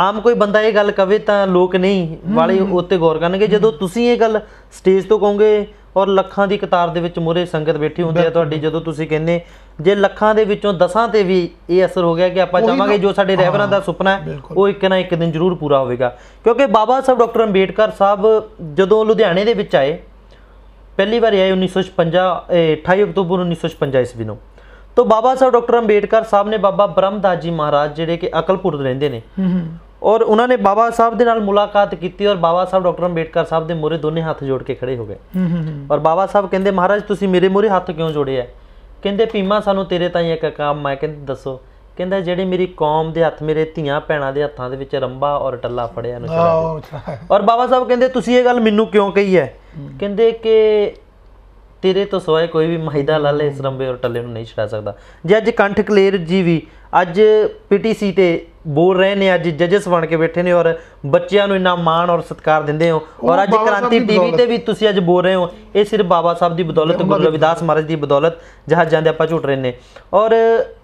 ਆਮ ਕੋਈ ਬੰਦਾ ਇਹ ਗੱਲ ਕਵੇ ਤਾਂ ਲੋਕ ਨਹੀਂ ਵਾਲੇ ਉੱਤੇ ਗੌਰ ਕਰਨਗੇ ਜਦੋਂ ਤੁਸੀਂ ਇਹ ਗੱਲ ਸਟੇਜ ਤੋਂ ਕਹੋਗੇ ਔਰ ਲੱਖਾਂ ਦੀ ਕਤਾਰ ਦੇ ਵਿੱਚ ਮੂਰੇ ਸੰਗਤ ਬੈਠੀ ਹੁੰਦੀ ਹੈ ਤੁਹਾਡੀ ਜਦੋਂ ਤੁਸੀਂ ਕਹਿੰਦੇ ਜੇ ਲੱਖਾਂ ਦੇ ਵਿੱਚੋਂ ਦਸਾਂ ਤੇ ਵੀ ਇਹ ਅਸਰ ਹੋ ਗਿਆ ਕਿ ਆਪਾਂ ਚਾਹਾਂਗੇ ਜੋ ਸਾਡੇ ਰਹਿਬਰਾਂ ਦਾ ਸੁਪਨਾ ਹੈ ਉਹ ਇੱਕ ਨਾ ਇੱਕ ਦਿਨ ਜ਼ਰੂਰ ਪੂਰਾ ਹੋਵੇਗਾ ਕਿਉਂਕਿ ਬਾਬਾ ਸਾਹਿਬ ਡਾਕਟਰ ਅੰਬੇਡਕਰ ਸਾਹਿਬ ਜਦੋਂ ਲੁਧਿਆਣੇ ਦੇ ਵਿੱਚ ਆਏ ਪਹਿਲੀ ਵਾਰ ਆਏ 1956 28 ਅਕਤੂਬਰ 1956 ਈਸਵੀ ਨੂੰ ਤੋਂ ਬਾਬਾ ਸਾਹਿਬ ਡਾਕਟਰ ਅੰਬੇਡਕਰ ਸਾਹਿਬ ਨੇ ਬਾਬਾ ਬ੍ਰਹਮਦਾਸ ਜੀ ਮਹਾਰਾਜ ਜਿਹੜੇ ਕਿ ਅਕਲਪੁਰ ਦੇ ਰਹਿੰਦੇ ਨੇ ਔਰ ਉਹਨਾਂ ਨੇ ਬਾਬਾ ਸਾਹਿਬ ਦੇ ਨਾਲ ਮੁਲਾਕਾਤ ਕੀਤੀ ਔਰ ਬਾਬਾ ਸਾਹਿਬ ਡਾਕਟਰ ਅੰਬੇਡਕਰ ਸਾਹਿਬ ਦੇ ਮੂਰੇ ਦੋਨੇ ਹੱਥ ਜੋੜ ਕੇ ਖੜੇ ਹੋ ਗਏ ਔਰ ਬਾਬਾ ਸਾਹਿਬ ਕਹਿੰਦੇ ਮਹਾਰਾਜ ਤੁਸੀਂ ਮੇਰੇ ਮੂਰੇ ਹੱਥ ਕਿਉਂ ਜੋੜੇ ਆ ਕਹਿੰਦੇ ਪੀਮਾ ਸਾਨੂੰ ਤੇਰੇ ਤਾਂ ਇੱਕ ਕੰਮ ਆ ਕਹਿੰਦੇ ਦੱਸੋ ਕਹਿੰਦਾ ਜਿਹੜੇ ਮੇਰੀ ਕੌਮ ਦੇ ਹੱਥ ਮੇਰੇ ਧੀਆਂ ਪੈਣਾ ਦੇ ਹੱਥਾਂ ਦੇ ਵਿੱਚ ਰੰਬਾ ਔਰ ਟੱਲਾ ਫੜਿਆ ਨੂੰ ਚਲਾ ਔਰ ਬਾਬਾ ਸਾਹਿਬ ਕਹਿੰਦੇ ਤੁਸੀਂ ਇਹ ਗੱਲ ਮੈਨੂੰ ਕਿਉਂ ਕਹੀ ਹੈ ਕਹਿੰਦੇ ਕਿ ਤੇਰੇ ਤੋਂ ਸਵਾਏ ਕੋਈ ਵੀ ਮਹਿਦਾ ਲਾਲੇ ਇਸ ਰੰਬੇ ਔਰ ਟੱਲੇ ਨੂੰ ਨਹੀਂ ਛੜਾ ਸਕਦਾ ਜੇ ਅੱਜ ਕੰਠ ਕਲੇਰ ਜੀ ਵੀ ਅੱਜ ਪੀਟੀਸੀ ਤੇ ਬੋਲ ਰਹੇ ਨੇ ਅੱਜ ਜੱਜਸ ਬਣ ਕੇ ਬੈਠੇ ਨੇ ਔਰ ਬੱਚਿਆਂ ਨੂੰ ਇਨਾ ਮਾਣ ਔਰ ਸਤਿਕਾਰ ਦਿੰਦੇ ਹੋ ਔਰ ਅੱਜ ਕ੍ਰਾਂਤੀ ਟੀਵੀ ਤੇ ਵੀ ਤੁਸੀਂ ਅੱਜ ਬੋਲ ਰਹੇ ਹੋ ਇਹ ਸਿਰਫ ਬਾਬਾ ਸਾਹਿਬ ਦੀ ਬਦੌਲਤ ਗੁਰੂ ਰਵਿਦਾਸ ਮਹਾਰਾਜ ਦੀ ਬਦੌਲਤ ਜਹਾਂ ਜਾਂਦੇ ਆਪਾਂ ਝੂਟ ਰਹੇ ਨੇ ਔਰ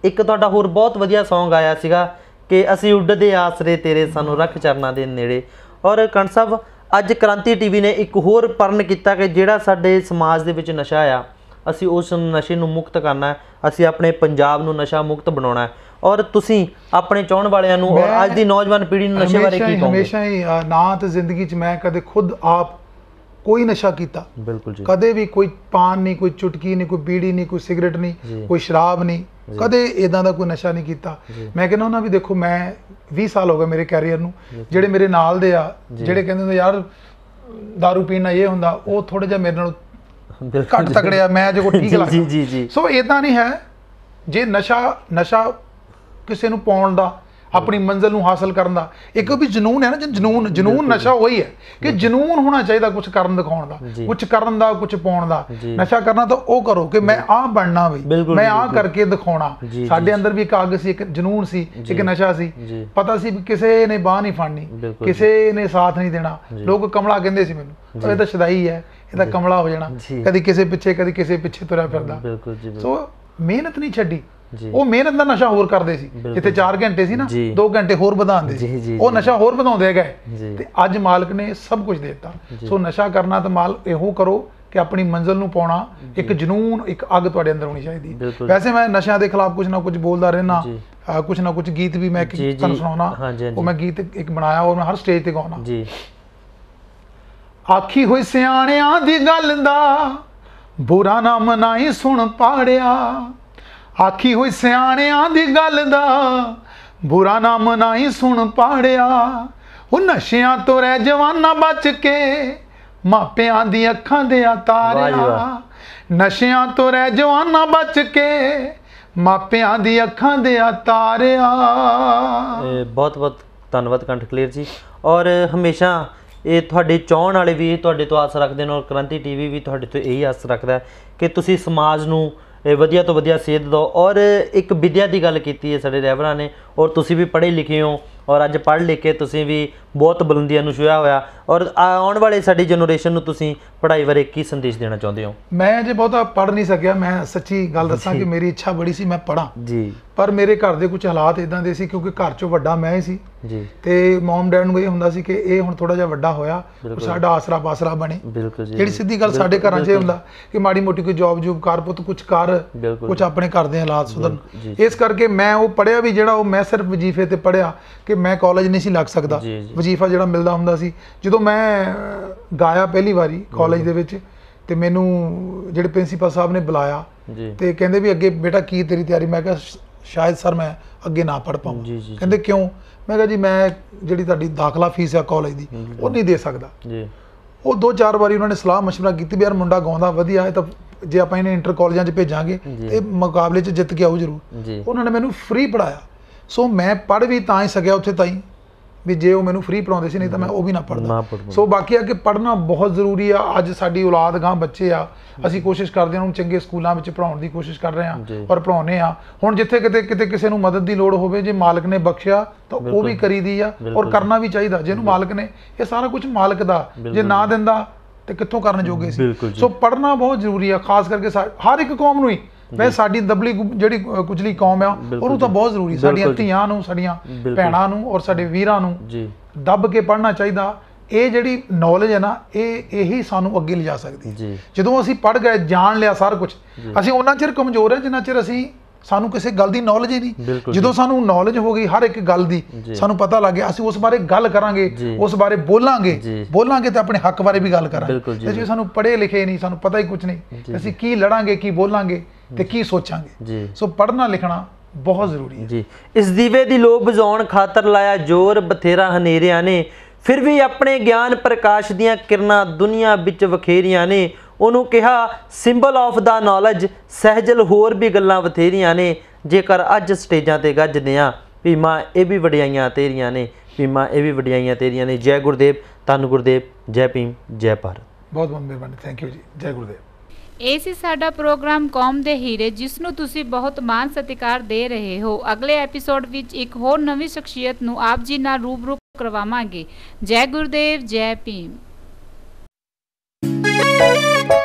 ਇੱਕ ਤੁਹਾਡਾ ਹੋਰ ਬਹੁਤ ਵਧੀਆ Song ਆਇਆ ਸੀਗਾ ਕਿ ਅਸੀਂ ਉੱਡਦੇ ਆਸਰੇ ਤੇਰੇ ਸਾਨੂੰ ਰੱਖ ਚਰਨਾਂ ਦੇ ਨੇੜੇ ਔਰ ਕੰਨ ਸਾਹਿਬ ਅੱਜ ਕ੍ਰਾਂਤੀ ਟੀਵੀ ਨੇ ਇੱਕ ਹੋਰ ਪਰਨ ਕੀਤਾ ਕਿ ਜਿਹੜਾ ਸਾਡੇ ਸਮਾਜ ਦੇ ਵਿੱਚ ਨਸ਼ਾ ਆ ਅਸੀਂ ਉਸ ਨਸ਼ੇ ਨੂੰ ਮੁਕਤ ਕਰਨਾ ਹੈ ਅਸੀਂ ਆਪਣੇ ਪੰਜਾਬ ਨੂੰ ਨਸ਼ਾ ਮੁਕਤ ਬਣਾਉਣਾ ਹੈ ਔਰ ਤੁਸੀਂ ਆਪਣੇ ਚਾਹਣ ਵਾਲਿਆਂ ਨੂੰ ਔਰ ਅੱਜ ਦੀ ਨੌਜਵਾਨ ਪੀੜ੍ਹੀ ਨੂੰ ਨਸ਼ੇ ਬਾਰੇ ਕੀ ਕਹੋਗੇ ਹਮੇਸ਼ਾ ਹੀ ਨਾ ਤਾਂ ਜ਼ਿੰਦਗੀ 'ਚ ਮੈਂ ਕਦੇ ਖੁਦ ਆਪ ਕੋਈ ਨਸ਼ਾ ਕੀਤਾ ਬਿਲਕੁਲ ਜੀ ਕਦੇ ਵੀ ਕੋਈ ਪਾਨ ਨਹੀਂ ਕੋਈ ਚੁਟਕੀ ਨਹੀਂ ਕੋਈ ਬੀੜੀ ਨਹੀਂ ਕੋਈ ਸਿਗਰਟ ਨਹੀਂ ਕੋਈ ਸ਼ਰਾਬ ਨਹੀਂ ਕਦੇ ਇਦਾਂ ਦਾ ਕੋਈ ਨਸ਼ਾ ਨਹੀਂ ਕੀਤਾ ਮੈਂ ਕਹਿੰਦਾ ਉਹਨਾਂ ਵੀ ਦੇਖੋ ਮੈਂ 20 ਸਾਲ ਹੋ ਗਏ ਮੇਰੇ ਕੈਰੀਅਰ ਨੂੰ ਜਿਹੜੇ ਮੇਰੇ ਨਾਲ ਦੇ ਆ ਜਿਹੜੇ ਕਹਿੰਦੇ ਨੇ ਯਾਰ दारू ਪੀਣਾ ਇਹ ਹੁੰਦਾ ਉਹ ਥੋੜਾ ਜਿਹਾ ਮੇਰੇ ਨਾਲ ਘੱਟ ਤਕੜਿਆ ਮੈਂ ਜੇ ਕੋ ਠੀਕ ਲੱਗਦਾ ਜੀ ਜੀ ਜੀ ਸੋ ਇਦਾਂ ਨਹੀਂ ਹੈ ਜੇ ਨਸ਼ਾ ਨਸ਼ਾ ਕਿਸੇ ਨੂੰ ਪਾਉਣ ਦਾ ਆਪਣੀ ਮੰਜ਼ਲ ਨੂੰ ਹਾਸਲ ਕਰਨ ਦਾ ਇੱਕ ਵੀ ਜਨੂਨ ਹੈ ਨਾ ਜਨੂਨ ਜਨੂਨ ਨਸ਼ਾ ਉਹੀ ਹੈ ਕਿ ਜਨੂਨ ਹੋਣਾ ਚਾਹੀਦਾ ਕੁਝ ਕਰਨ ਦਿਖਾਉਣ ਦਾ ਕੁਝ ਕਰਨ ਦਾ ਕੁਝ ਪਾਉਣ ਦਾ ਨਸ਼ਾ ਕਰਨਾ ਤਾਂ ਉਹ ਕਰੋ ਕਿ ਮੈਂ ਆਹ ਬਣਨਾ ਵੀ ਮੈਂ ਆਹ ਕਰਕੇ ਦਿਖਾਉਣਾ ਸਾਡੇ ਅੰਦਰ ਵੀ ਇੱਕ ਅੱਗ ਸੀ ਇੱਕ ਜਨੂਨ ਸੀ ਇੱਕ ਨਸ਼ਾ ਸੀ ਪਤਾ ਸੀ ਕਿਸੇ ਨੇ ਬਾਹ ਨਹੀਂ ਫੜਨੀ ਕਿਸੇ ਨੇ ਸਾਥ ਨਹੀਂ ਦੇਣਾ ਲੋਕ ਕਮਲਾ ਕਹਿੰਦੇ ਸੀ ਮੈਨੂੰ ਇਹ ਤਾਂ ਸ਼ਦਾਈ ਹੈ ਇਹ ਤਾਂ ਕਮਲਾ ਹੋ ਜਾਣਾ ਕਦੀ ਕਿਸੇ ਪਿੱਛੇ ਕਦੀ ਕਿਸੇ ਪਿੱਛੇ ਤੁਰਿਆ ਫਿਰਦਾ ਸੋ ਮਿਹਨਤ ਨਹੀਂ ਛੱਡੀ ਉਹ ਮਿਹਨਤ ਦਾ ਨਸ਼ਾ ਹੋਰ ਕਰਦੇ ਸੀ ਜਿੱਥੇ 4 ਘੰਟੇ ਸੀ ਨਾ 2 ਘੰਟੇ ਹੋਰ ਵਧਾਉਂਦੇ ਸੀ ਉਹ ਨਸ਼ਾ ਹੋਰ ਵਧਾਉਂਦੇ ਗਏ ਤੇ ਅੱਜ ਮਾਲਕ ਨੇ ਸਭ ਕੁਝ ਦੇ ਦਿੱਤਾ ਸੋ ਨਸ਼ਾ ਕਰਨਾ ਤਾਂ ਮਾਲ ਇਹੋ ਕਰੋ ਕਿ ਆਪਣੀ ਮੰਜ਼ਲ ਨੂੰ ਪਾਉਣਾ ਇੱਕ ਜਨੂਨ ਇੱਕ ਅੱਗ ਤੁਹਾਡੇ ਅੰਦਰ ਹੋਣੀ ਚਾਹੀਦੀ ਵੈਸੇ ਮੈਂ ਨਸ਼ਿਆਂ ਦੇ ਖਿਲਾਫ ਕੁਝ ਨਾ ਕੁਝ ਬੋਲਦਾ ਰਹਿਣਾ ਕੁਝ ਨਾ ਕੁਝ ਗੀਤ ਵੀ ਮੈਂ ਤੁਹਾਨੂੰ ਸੁਣਾਉਣਾ ਉਹ ਮੈਂ ਗੀਤ ਇੱਕ ਬਣਾਇਆ ਹੋਰ ਮੈਂ ਹਰ ਸਟੇਜ ਤੇ ਗਾਉਣਾ ਜੀ ਆਖੀ ਹੋਈ ਸਿਆਣਿਆਂ ਦੀ ਗੱਲ ਦਾ ਬੁਰਾ ਨਾ ਮਨਾਈ ਸੁਣ ਪਾੜਿਆ ਆਖੀ ਹੋਈ ਸਿਆਣਿਆਂ ਦੀ ਗੱਲ ਦਾ ਬੁਰਾ ਨਾਮ ਨਹੀਂ ਸੁਣ ਪਾੜਿਆ ਉਹ ਨਸ਼ਿਆਂ ਤੋਂ ਰਹਿ ਜਵਾਨਾ ਬਚ ਕੇ ਮਾਪਿਆਂ ਦੀ ਅੱਖਾਂ ਦੇ ਆਤਾਰਿਆ ਨਸ਼ਿਆਂ ਤੋਂ ਰਹਿ ਜਵਾਨਾ ਬਚ ਕੇ ਮਾਪਿਆਂ ਦੀ ਅੱਖਾਂ ਦੇ ਆਤਾਰਿਆ ਬਹੁਤ ਬਹੁਤ ਧੰਨਵਾਦ ਕੰਠ ਕਲੀਅਰ ਜੀ ਔਰ ਹਮੇਸ਼ਾ ਇਹ ਤੁਹਾਡੇ ਚਾਹਣ ਵਾਲੇ ਵੀ ਤੁਹਾਡੇ ਤੋਂ ਆਸ ਰੱਖਦੇ ਨੇ ਔਰ ਕ੍ਰਾਂਤੀ ਟੀਵੀ ਵੀ ਤੁਹਾਡੇ ਤੋਂ ਇਹੀ ਆਸ ਰੱਖਦਾ ਕਿ ਤੁਸੀਂ ਸਮਾਜ ਨੂੰ ਵਧੀਆ ਤੋਂ ਵਧੀਆ ਸੇਧ ਦੋ ਔਰ ਇੱਕ ਵਿਦਿਆ ਦੀ ਗੱਲ ਕੀਤੀ ਹੈ ਸਾਡੇ ਡਰਾਈਵਰਾਂ ਨੇ ਔਰ ਤੁਸੀਂ ਵੀ ਪੜ੍ਹੇ ਲਿਖੇ ਹੋ ਔਰ ਅੱਜ ਪੜ੍ਹ ਲਿਖ ਕੇ ਤੁਸੀਂ ਵੀ ਬਹੁਤ ਬੁਲੰਦੀਆਂ ਨੂੰ ਛੂਹਿਆ ਹੋਇਆ ਔਰ ਆਉਣ ਵਾਲੇ ਸਾਡੀ ਜਨਰੇਸ਼ਨ ਨੂੰ ਤੁਸੀਂ ਪੜ੍ਹਾਈ ਬਾਰੇ ਕੀ ਸੰਦੇਸ਼ ਦੇਣਾ ਚਾਹੁੰਦੇ ਹੋ ਮੈਂ ਜੇ ਬਹੁਤਾ ਪੜ੍ਹ ਨਹੀਂ ਸਕਿਆ ਮੈਂ ਸੱਚੀ ਗੱਲ ਦੱਸਾਂ ਕਿ ਮੇਰੀ ਇੱਛਾ ਬੜੀ ਸੀ ਮੈਂ ਪੜਾਂ ਜੀ ਪਰ ਮੇਰੇ ਘਰ ਦੇ ਕੁਝ ਹਾਲਾਤ ਇਦਾਂ ਦੇ ਸੀ ਕਿਉਂਕਿ ਘਰ ਚੋਂ ਵੱਡਾ ਮੈਂ ਹੀ ਸੀ ਜੀ ਤੇ ਮਮ ਡੈਡ ਨੂੰ ਇਹ ਹੁੰਦਾ ਸੀ ਕਿ ਇਹ ਹੁਣ ਥੋੜਾ ਜਿਹਾ ਵੱਡਾ ਹੋਇਆ ਸਾਡਾ ਆਸਰਾ ਬਾਸਰਾ ਬਣੇ ਜਿਹੜੀ ਸਿੱਧੀ ਗੱਲ ਸਾਡੇ ਘਰਾਂ 'ਚ ਹੁੰਦਾ ਕਿ ਮਾੜੀ ਮੋਟੀ ਕੋਈ ਜੌਬ ਜੂਬ ਕਰ ਪੁੱਤ ਕੁਝ ਕਰ ਕੁਝ ਆਪਣੇ ਘਰ ਦੇ ਹਾਲਾਤ ਸੁਧਰਨ ਇਸ ਕਰਕੇ ਮੈਂ ਉਹ ਪੜਿਆ ਵੀ ਜਿਹੜਾ ਉਹ ਮੈਂ ਸਿਰਫ ਵਜੀਫੇ ਤੇ ਪੜਿਆ ਕਿ ਮੈਂ ਕਾਲਜ ਨਹੀਂ ਸੀ ਲੱਗ ਸਕਦਾ ਵਜ਼ੀਫਾ ਜਿਹੜਾ ਮਿਲਦਾ ਹੁੰਦਾ ਸੀ ਜਦੋਂ ਮੈਂ ਗਾਇਆ ਪਹਿਲੀ ਵਾਰੀ ਕਾਲਜ ਦੇ ਵਿੱਚ ਤੇ ਮੈਨੂੰ ਜਿਹੜੇ ਪ੍ਰਿੰਸੀਪਲ ਸਾਹਿਬ ਨੇ ਬੁਲਾਇਆ ਤੇ ਕਹਿੰਦੇ ਵੀ ਅੱਗੇ ਬੇਟਾ ਕੀ ਤੇਰੀ ਤਿਆਰੀ ਮੈਂ ਕਿਹਾ ਸ਼ਾਇਦ ਸਰ ਮੈਂ ਅੱਗੇ ਨਾ ਪੜ ਪਾਵਾਂ ਕਹਿੰਦੇ ਕਿਉਂ ਮੈਂ ਕਿਹਾ ਜੀ ਮੈਂ ਜਿਹੜੀ ਤੁਹਾਡੀ ਦਾਖਲਾ ਫੀਸ ਆ ਕਾਲਜ ਦੀ ਉਹ ਨਹੀਂ ਦੇ ਸਕਦਾ ਜੀ ਉਹ ਦੋ ਚਾਰ ਵਾਰੀ ਉਹਨਾਂ ਨੇ ਸਲਾਹ ਮਸ਼ਵਰਾ ਕੀਤੀ ਵੀ ਯਾਰ ਮੁੰਡਾ ਗਾਉਂਦਾ ਵਧੀਆ ਹੈ ਤਾਂ ਜੇ ਆਪਾਂ ਇਹਨੇ ਇੰਟਰ ਕਾਲਜਾਂ 'ਚ ਭੇਜਾਂਗੇ ਤੇ ਮੁਕਾਬਲੇ 'ਚ ਜਿੱਤ ਕੇ ਆਉ ਜ਼ਰੂਰ ਉਹਨਾਂ ਨੇ ਮੈਨੂੰ ਫ੍ਰੀ ਪੜਾਇਆ ਸੋ ਮੈਂ ਪੜ ਵੀ ਤਾਂ ਹੀ ਸਕਿਆ ਉੱਥੇ ਤਾਈਂ ਵੀ ਜੇ ਉਹ ਮੈਨੂੰ ਫ੍ਰੀ ਪੜਾਉਂਦੇ ਸੀ ਨਹੀਂ ਤਾਂ ਮੈਂ ਉਹ ਵੀ ਨਾ ਪੜਦਾ ਸੋ ਬਾਕੀ ਆ ਕਿ ਪੜਨਾ ਬਹੁਤ ਜ਼ਰੂਰੀ ਆ ਅੱਜ ਸਾਡੀ ਔਲਾਦ ਗਾਂ ਬੱਚੇ ਆ ਅਸੀਂ ਕੋਸ਼ਿਸ਼ ਕਰਦੇ ਹਾਂ ਉਹਨੂੰ ਚੰਗੇ ਸਕੂਲਾਂ ਵਿੱਚ ਪੜਾਉਣ ਦੀ ਕੋਸ਼ਿਸ਼ ਕਰ ਰਹੇ ਹਾਂ ਔਰ ਪੜਾਉਨੇ ਆ ਹੁਣ ਜਿੱਥੇ ਕਿਤੇ ਕਿਤੇ ਕਿਸੇ ਨੂੰ ਮਦਦ ਦੀ ਲੋੜ ਹੋਵੇ ਜੇ ਮਾਲਕ ਨੇ ਬਖਸ਼ਿਆ ਤਾਂ ਉਹ ਵੀ ਕਰੀਦੀ ਆ ਔਰ ਕਰਨਾ ਵੀ ਚਾਹੀਦਾ ਜਿਹਨੂੰ ਮਾਲਕ ਨੇ ਇਹ ਸਾਰਾ ਕੁਝ ਮਾਲਕ ਦਾ ਜੇ ਨਾ ਦਿੰਦਾ ਤੇ ਕਿੱਥੋਂ ਕਰਨ ਜੋਗੇ ਸੀ ਸੋ ਪੜਨਾ ਬਹੁਤ ਜ਼ਰੂਰੀ ਆ ਖਾਸ ਕਰਕੇ ਹਰ ਇੱਕ ਕੌਮ ਨੂੰ ਹੀ ਵੈ ਸਾਡੀ ਦਬਲੀ ਜਿਹੜੀ ਕੁਚਲੀ ਕੌਮ ਆ ਉਹਨੂੰ ਤਾਂ ਬਹੁਤ ਜ਼ਰੂਰੀ ਸਾਡੀਆਂ ਧੀਆਂ ਨੂੰ ਸਾਡੀਆਂ ਭੈਣਾਂ ਨੂੰ ਔਰ ਸਾਡੇ ਵੀਰਾਂ ਨੂੰ ਜੀ ਦੱਬ ਕੇ ਪੜਨਾ ਚਾਹੀਦਾ ਇਹ ਜਿਹੜੀ ਨੌਲੇਜ ਹੈ ਨਾ ਇਹ ਇਹੀ ਸਾਨੂੰ ਅੱਗੇ ਲਿਜਾ ਸਕਦੀ ਹੈ ਜਦੋਂ ਅਸੀਂ ਪੜ ਗਏ ਜਾਣ ਲਿਆ ਸਾਰਾ ਕੁਝ ਅਸੀਂ ਉਹਨਾਂ ਚਿਰ ਕਮਜ਼ੋਰ ਹੈ ਜਿੰਨਾ ਚਿਰ ਅਸੀਂ ਸਾਨੂੰ ਕਿਸੇ ਗੱਲ ਦੀ ਨੌਲੇਜ ਹੀ ਨਹੀਂ ਜਦੋਂ ਸਾਨੂੰ ਨੌਲੇਜ ਹੋ ਗਈ ਹਰ ਇੱਕ ਗੱਲ ਦੀ ਸਾਨੂੰ ਪਤਾ ਲੱਗ ਗਿਆ ਅਸੀਂ ਉਸ ਬਾਰੇ ਗੱਲ ਕਰਾਂਗੇ ਉਸ ਬਾਰੇ ਬੋਲਾਂਗੇ ਬੋਲਾਂਗੇ ਤੇ ਆਪਣੇ ਹੱਕ ਬਾਰੇ ਵੀ ਗੱਲ ਕਰਾਂਗੇ ਤੇ ਜੇ ਸਾਨੂੰ ਪੜ੍ਹੇ ਲਿਖੇ ਨਹੀਂ ਸਾਨੂੰ ਪਤਾ ਹੀ ਕੁਝ ਨਹੀਂ ਅਸੀਂ ਕੀ ਲੜਾਂਗੇ ਕੀ ਬੋਲਾਂਗੇ ਤੇ ਕੀ ਸੋਚਾਂਗੇ ਜੀ ਸੋ ਪੜਨਾ ਲਿਖਣਾ ਬਹੁਤ ਜ਼ਰੂਰੀ ਹੈ ਜੀ ਇਸ ਦੀਵੇ ਦੀ ਲੋ ਬੁਝਾਉਣ ਖਾਤਰ ਲਾਇਆ ਜੋਰ ਬਥੇਰਾ ਹਨੇਰਿਆਂ ਨੇ ਫਿਰ ਵੀ ਆਪਣੇ ਗਿਆਨ ਪ੍ਰਕਾਸ਼ ਦੀਆਂ ਕਿਰਨਾਂ ਦੁਨੀਆ ਵਿੱਚ ਵਖੇਰੀਆਂ ਨੇ ਉਹਨੂੰ ਕਿਹਾ ਸਿੰਬਲ ਆਫ ਦਾ ਨੌਲੇਜ ਸਹਿਜਲ ਹੋਰ ਵੀ ਗੱਲਾਂ ਬਥੇਰੀਆਂ ਨੇ ਜੇਕਰ ਅੱਜ ਸਟੇਜਾਂ ਤੇ ਗੱਜਦੇ ਆ ਵੀ ਮਾਂ ਇਹ ਵੀ ਵਡਿਆਈਆਂ ਤੇਰੀਆਂ ਨੇ ਵੀ ਮਾਂ ਇਹ ਵੀ ਵਡਿਆਈਆਂ ਤੇਰੀਆਂ ਨੇ ਜੈ ਗੁਰਦੇਵ ਤਨ ਗੁਰਦੇਵ ਜੈ ਭੀਮ ਜੈ ਭਾਰਤ ਬਹੁਤ ਬਹੁਤ ਮਿਹਰਬਾਨੀ ਥੈਂਕ ਯੂ ਜੀ ਜੈ ਗੁਰਦੇਵ ਇਹ ਸੀ ਸਾਡਾ ਪ੍ਰੋਗਰਾਮ ਕੌਮ ਦੇ ਹੀਰੇ ਜਿਸ ਨੂੰ ਤੁਸੀਂ ਬਹੁਤ ਮਾਨ ਸਤਿਕਾਰ ਦੇ ਰਹੇ ਹੋ ਅਗਲੇ ਐਪੀਸੋਡ ਵਿੱਚ ਇੱਕ ਹੋਰ ਨਵੀਂ ਸ਼ਖਸੀਅਤ ਨੂੰ ਆਪ ਜੀ ਨਾਲ ਰੂਬਰੂ ਕਰਵਾਵਾਂਗੇ ਜੈ ਗੁਰਦੇਵ ਜੈ ਭੀਮ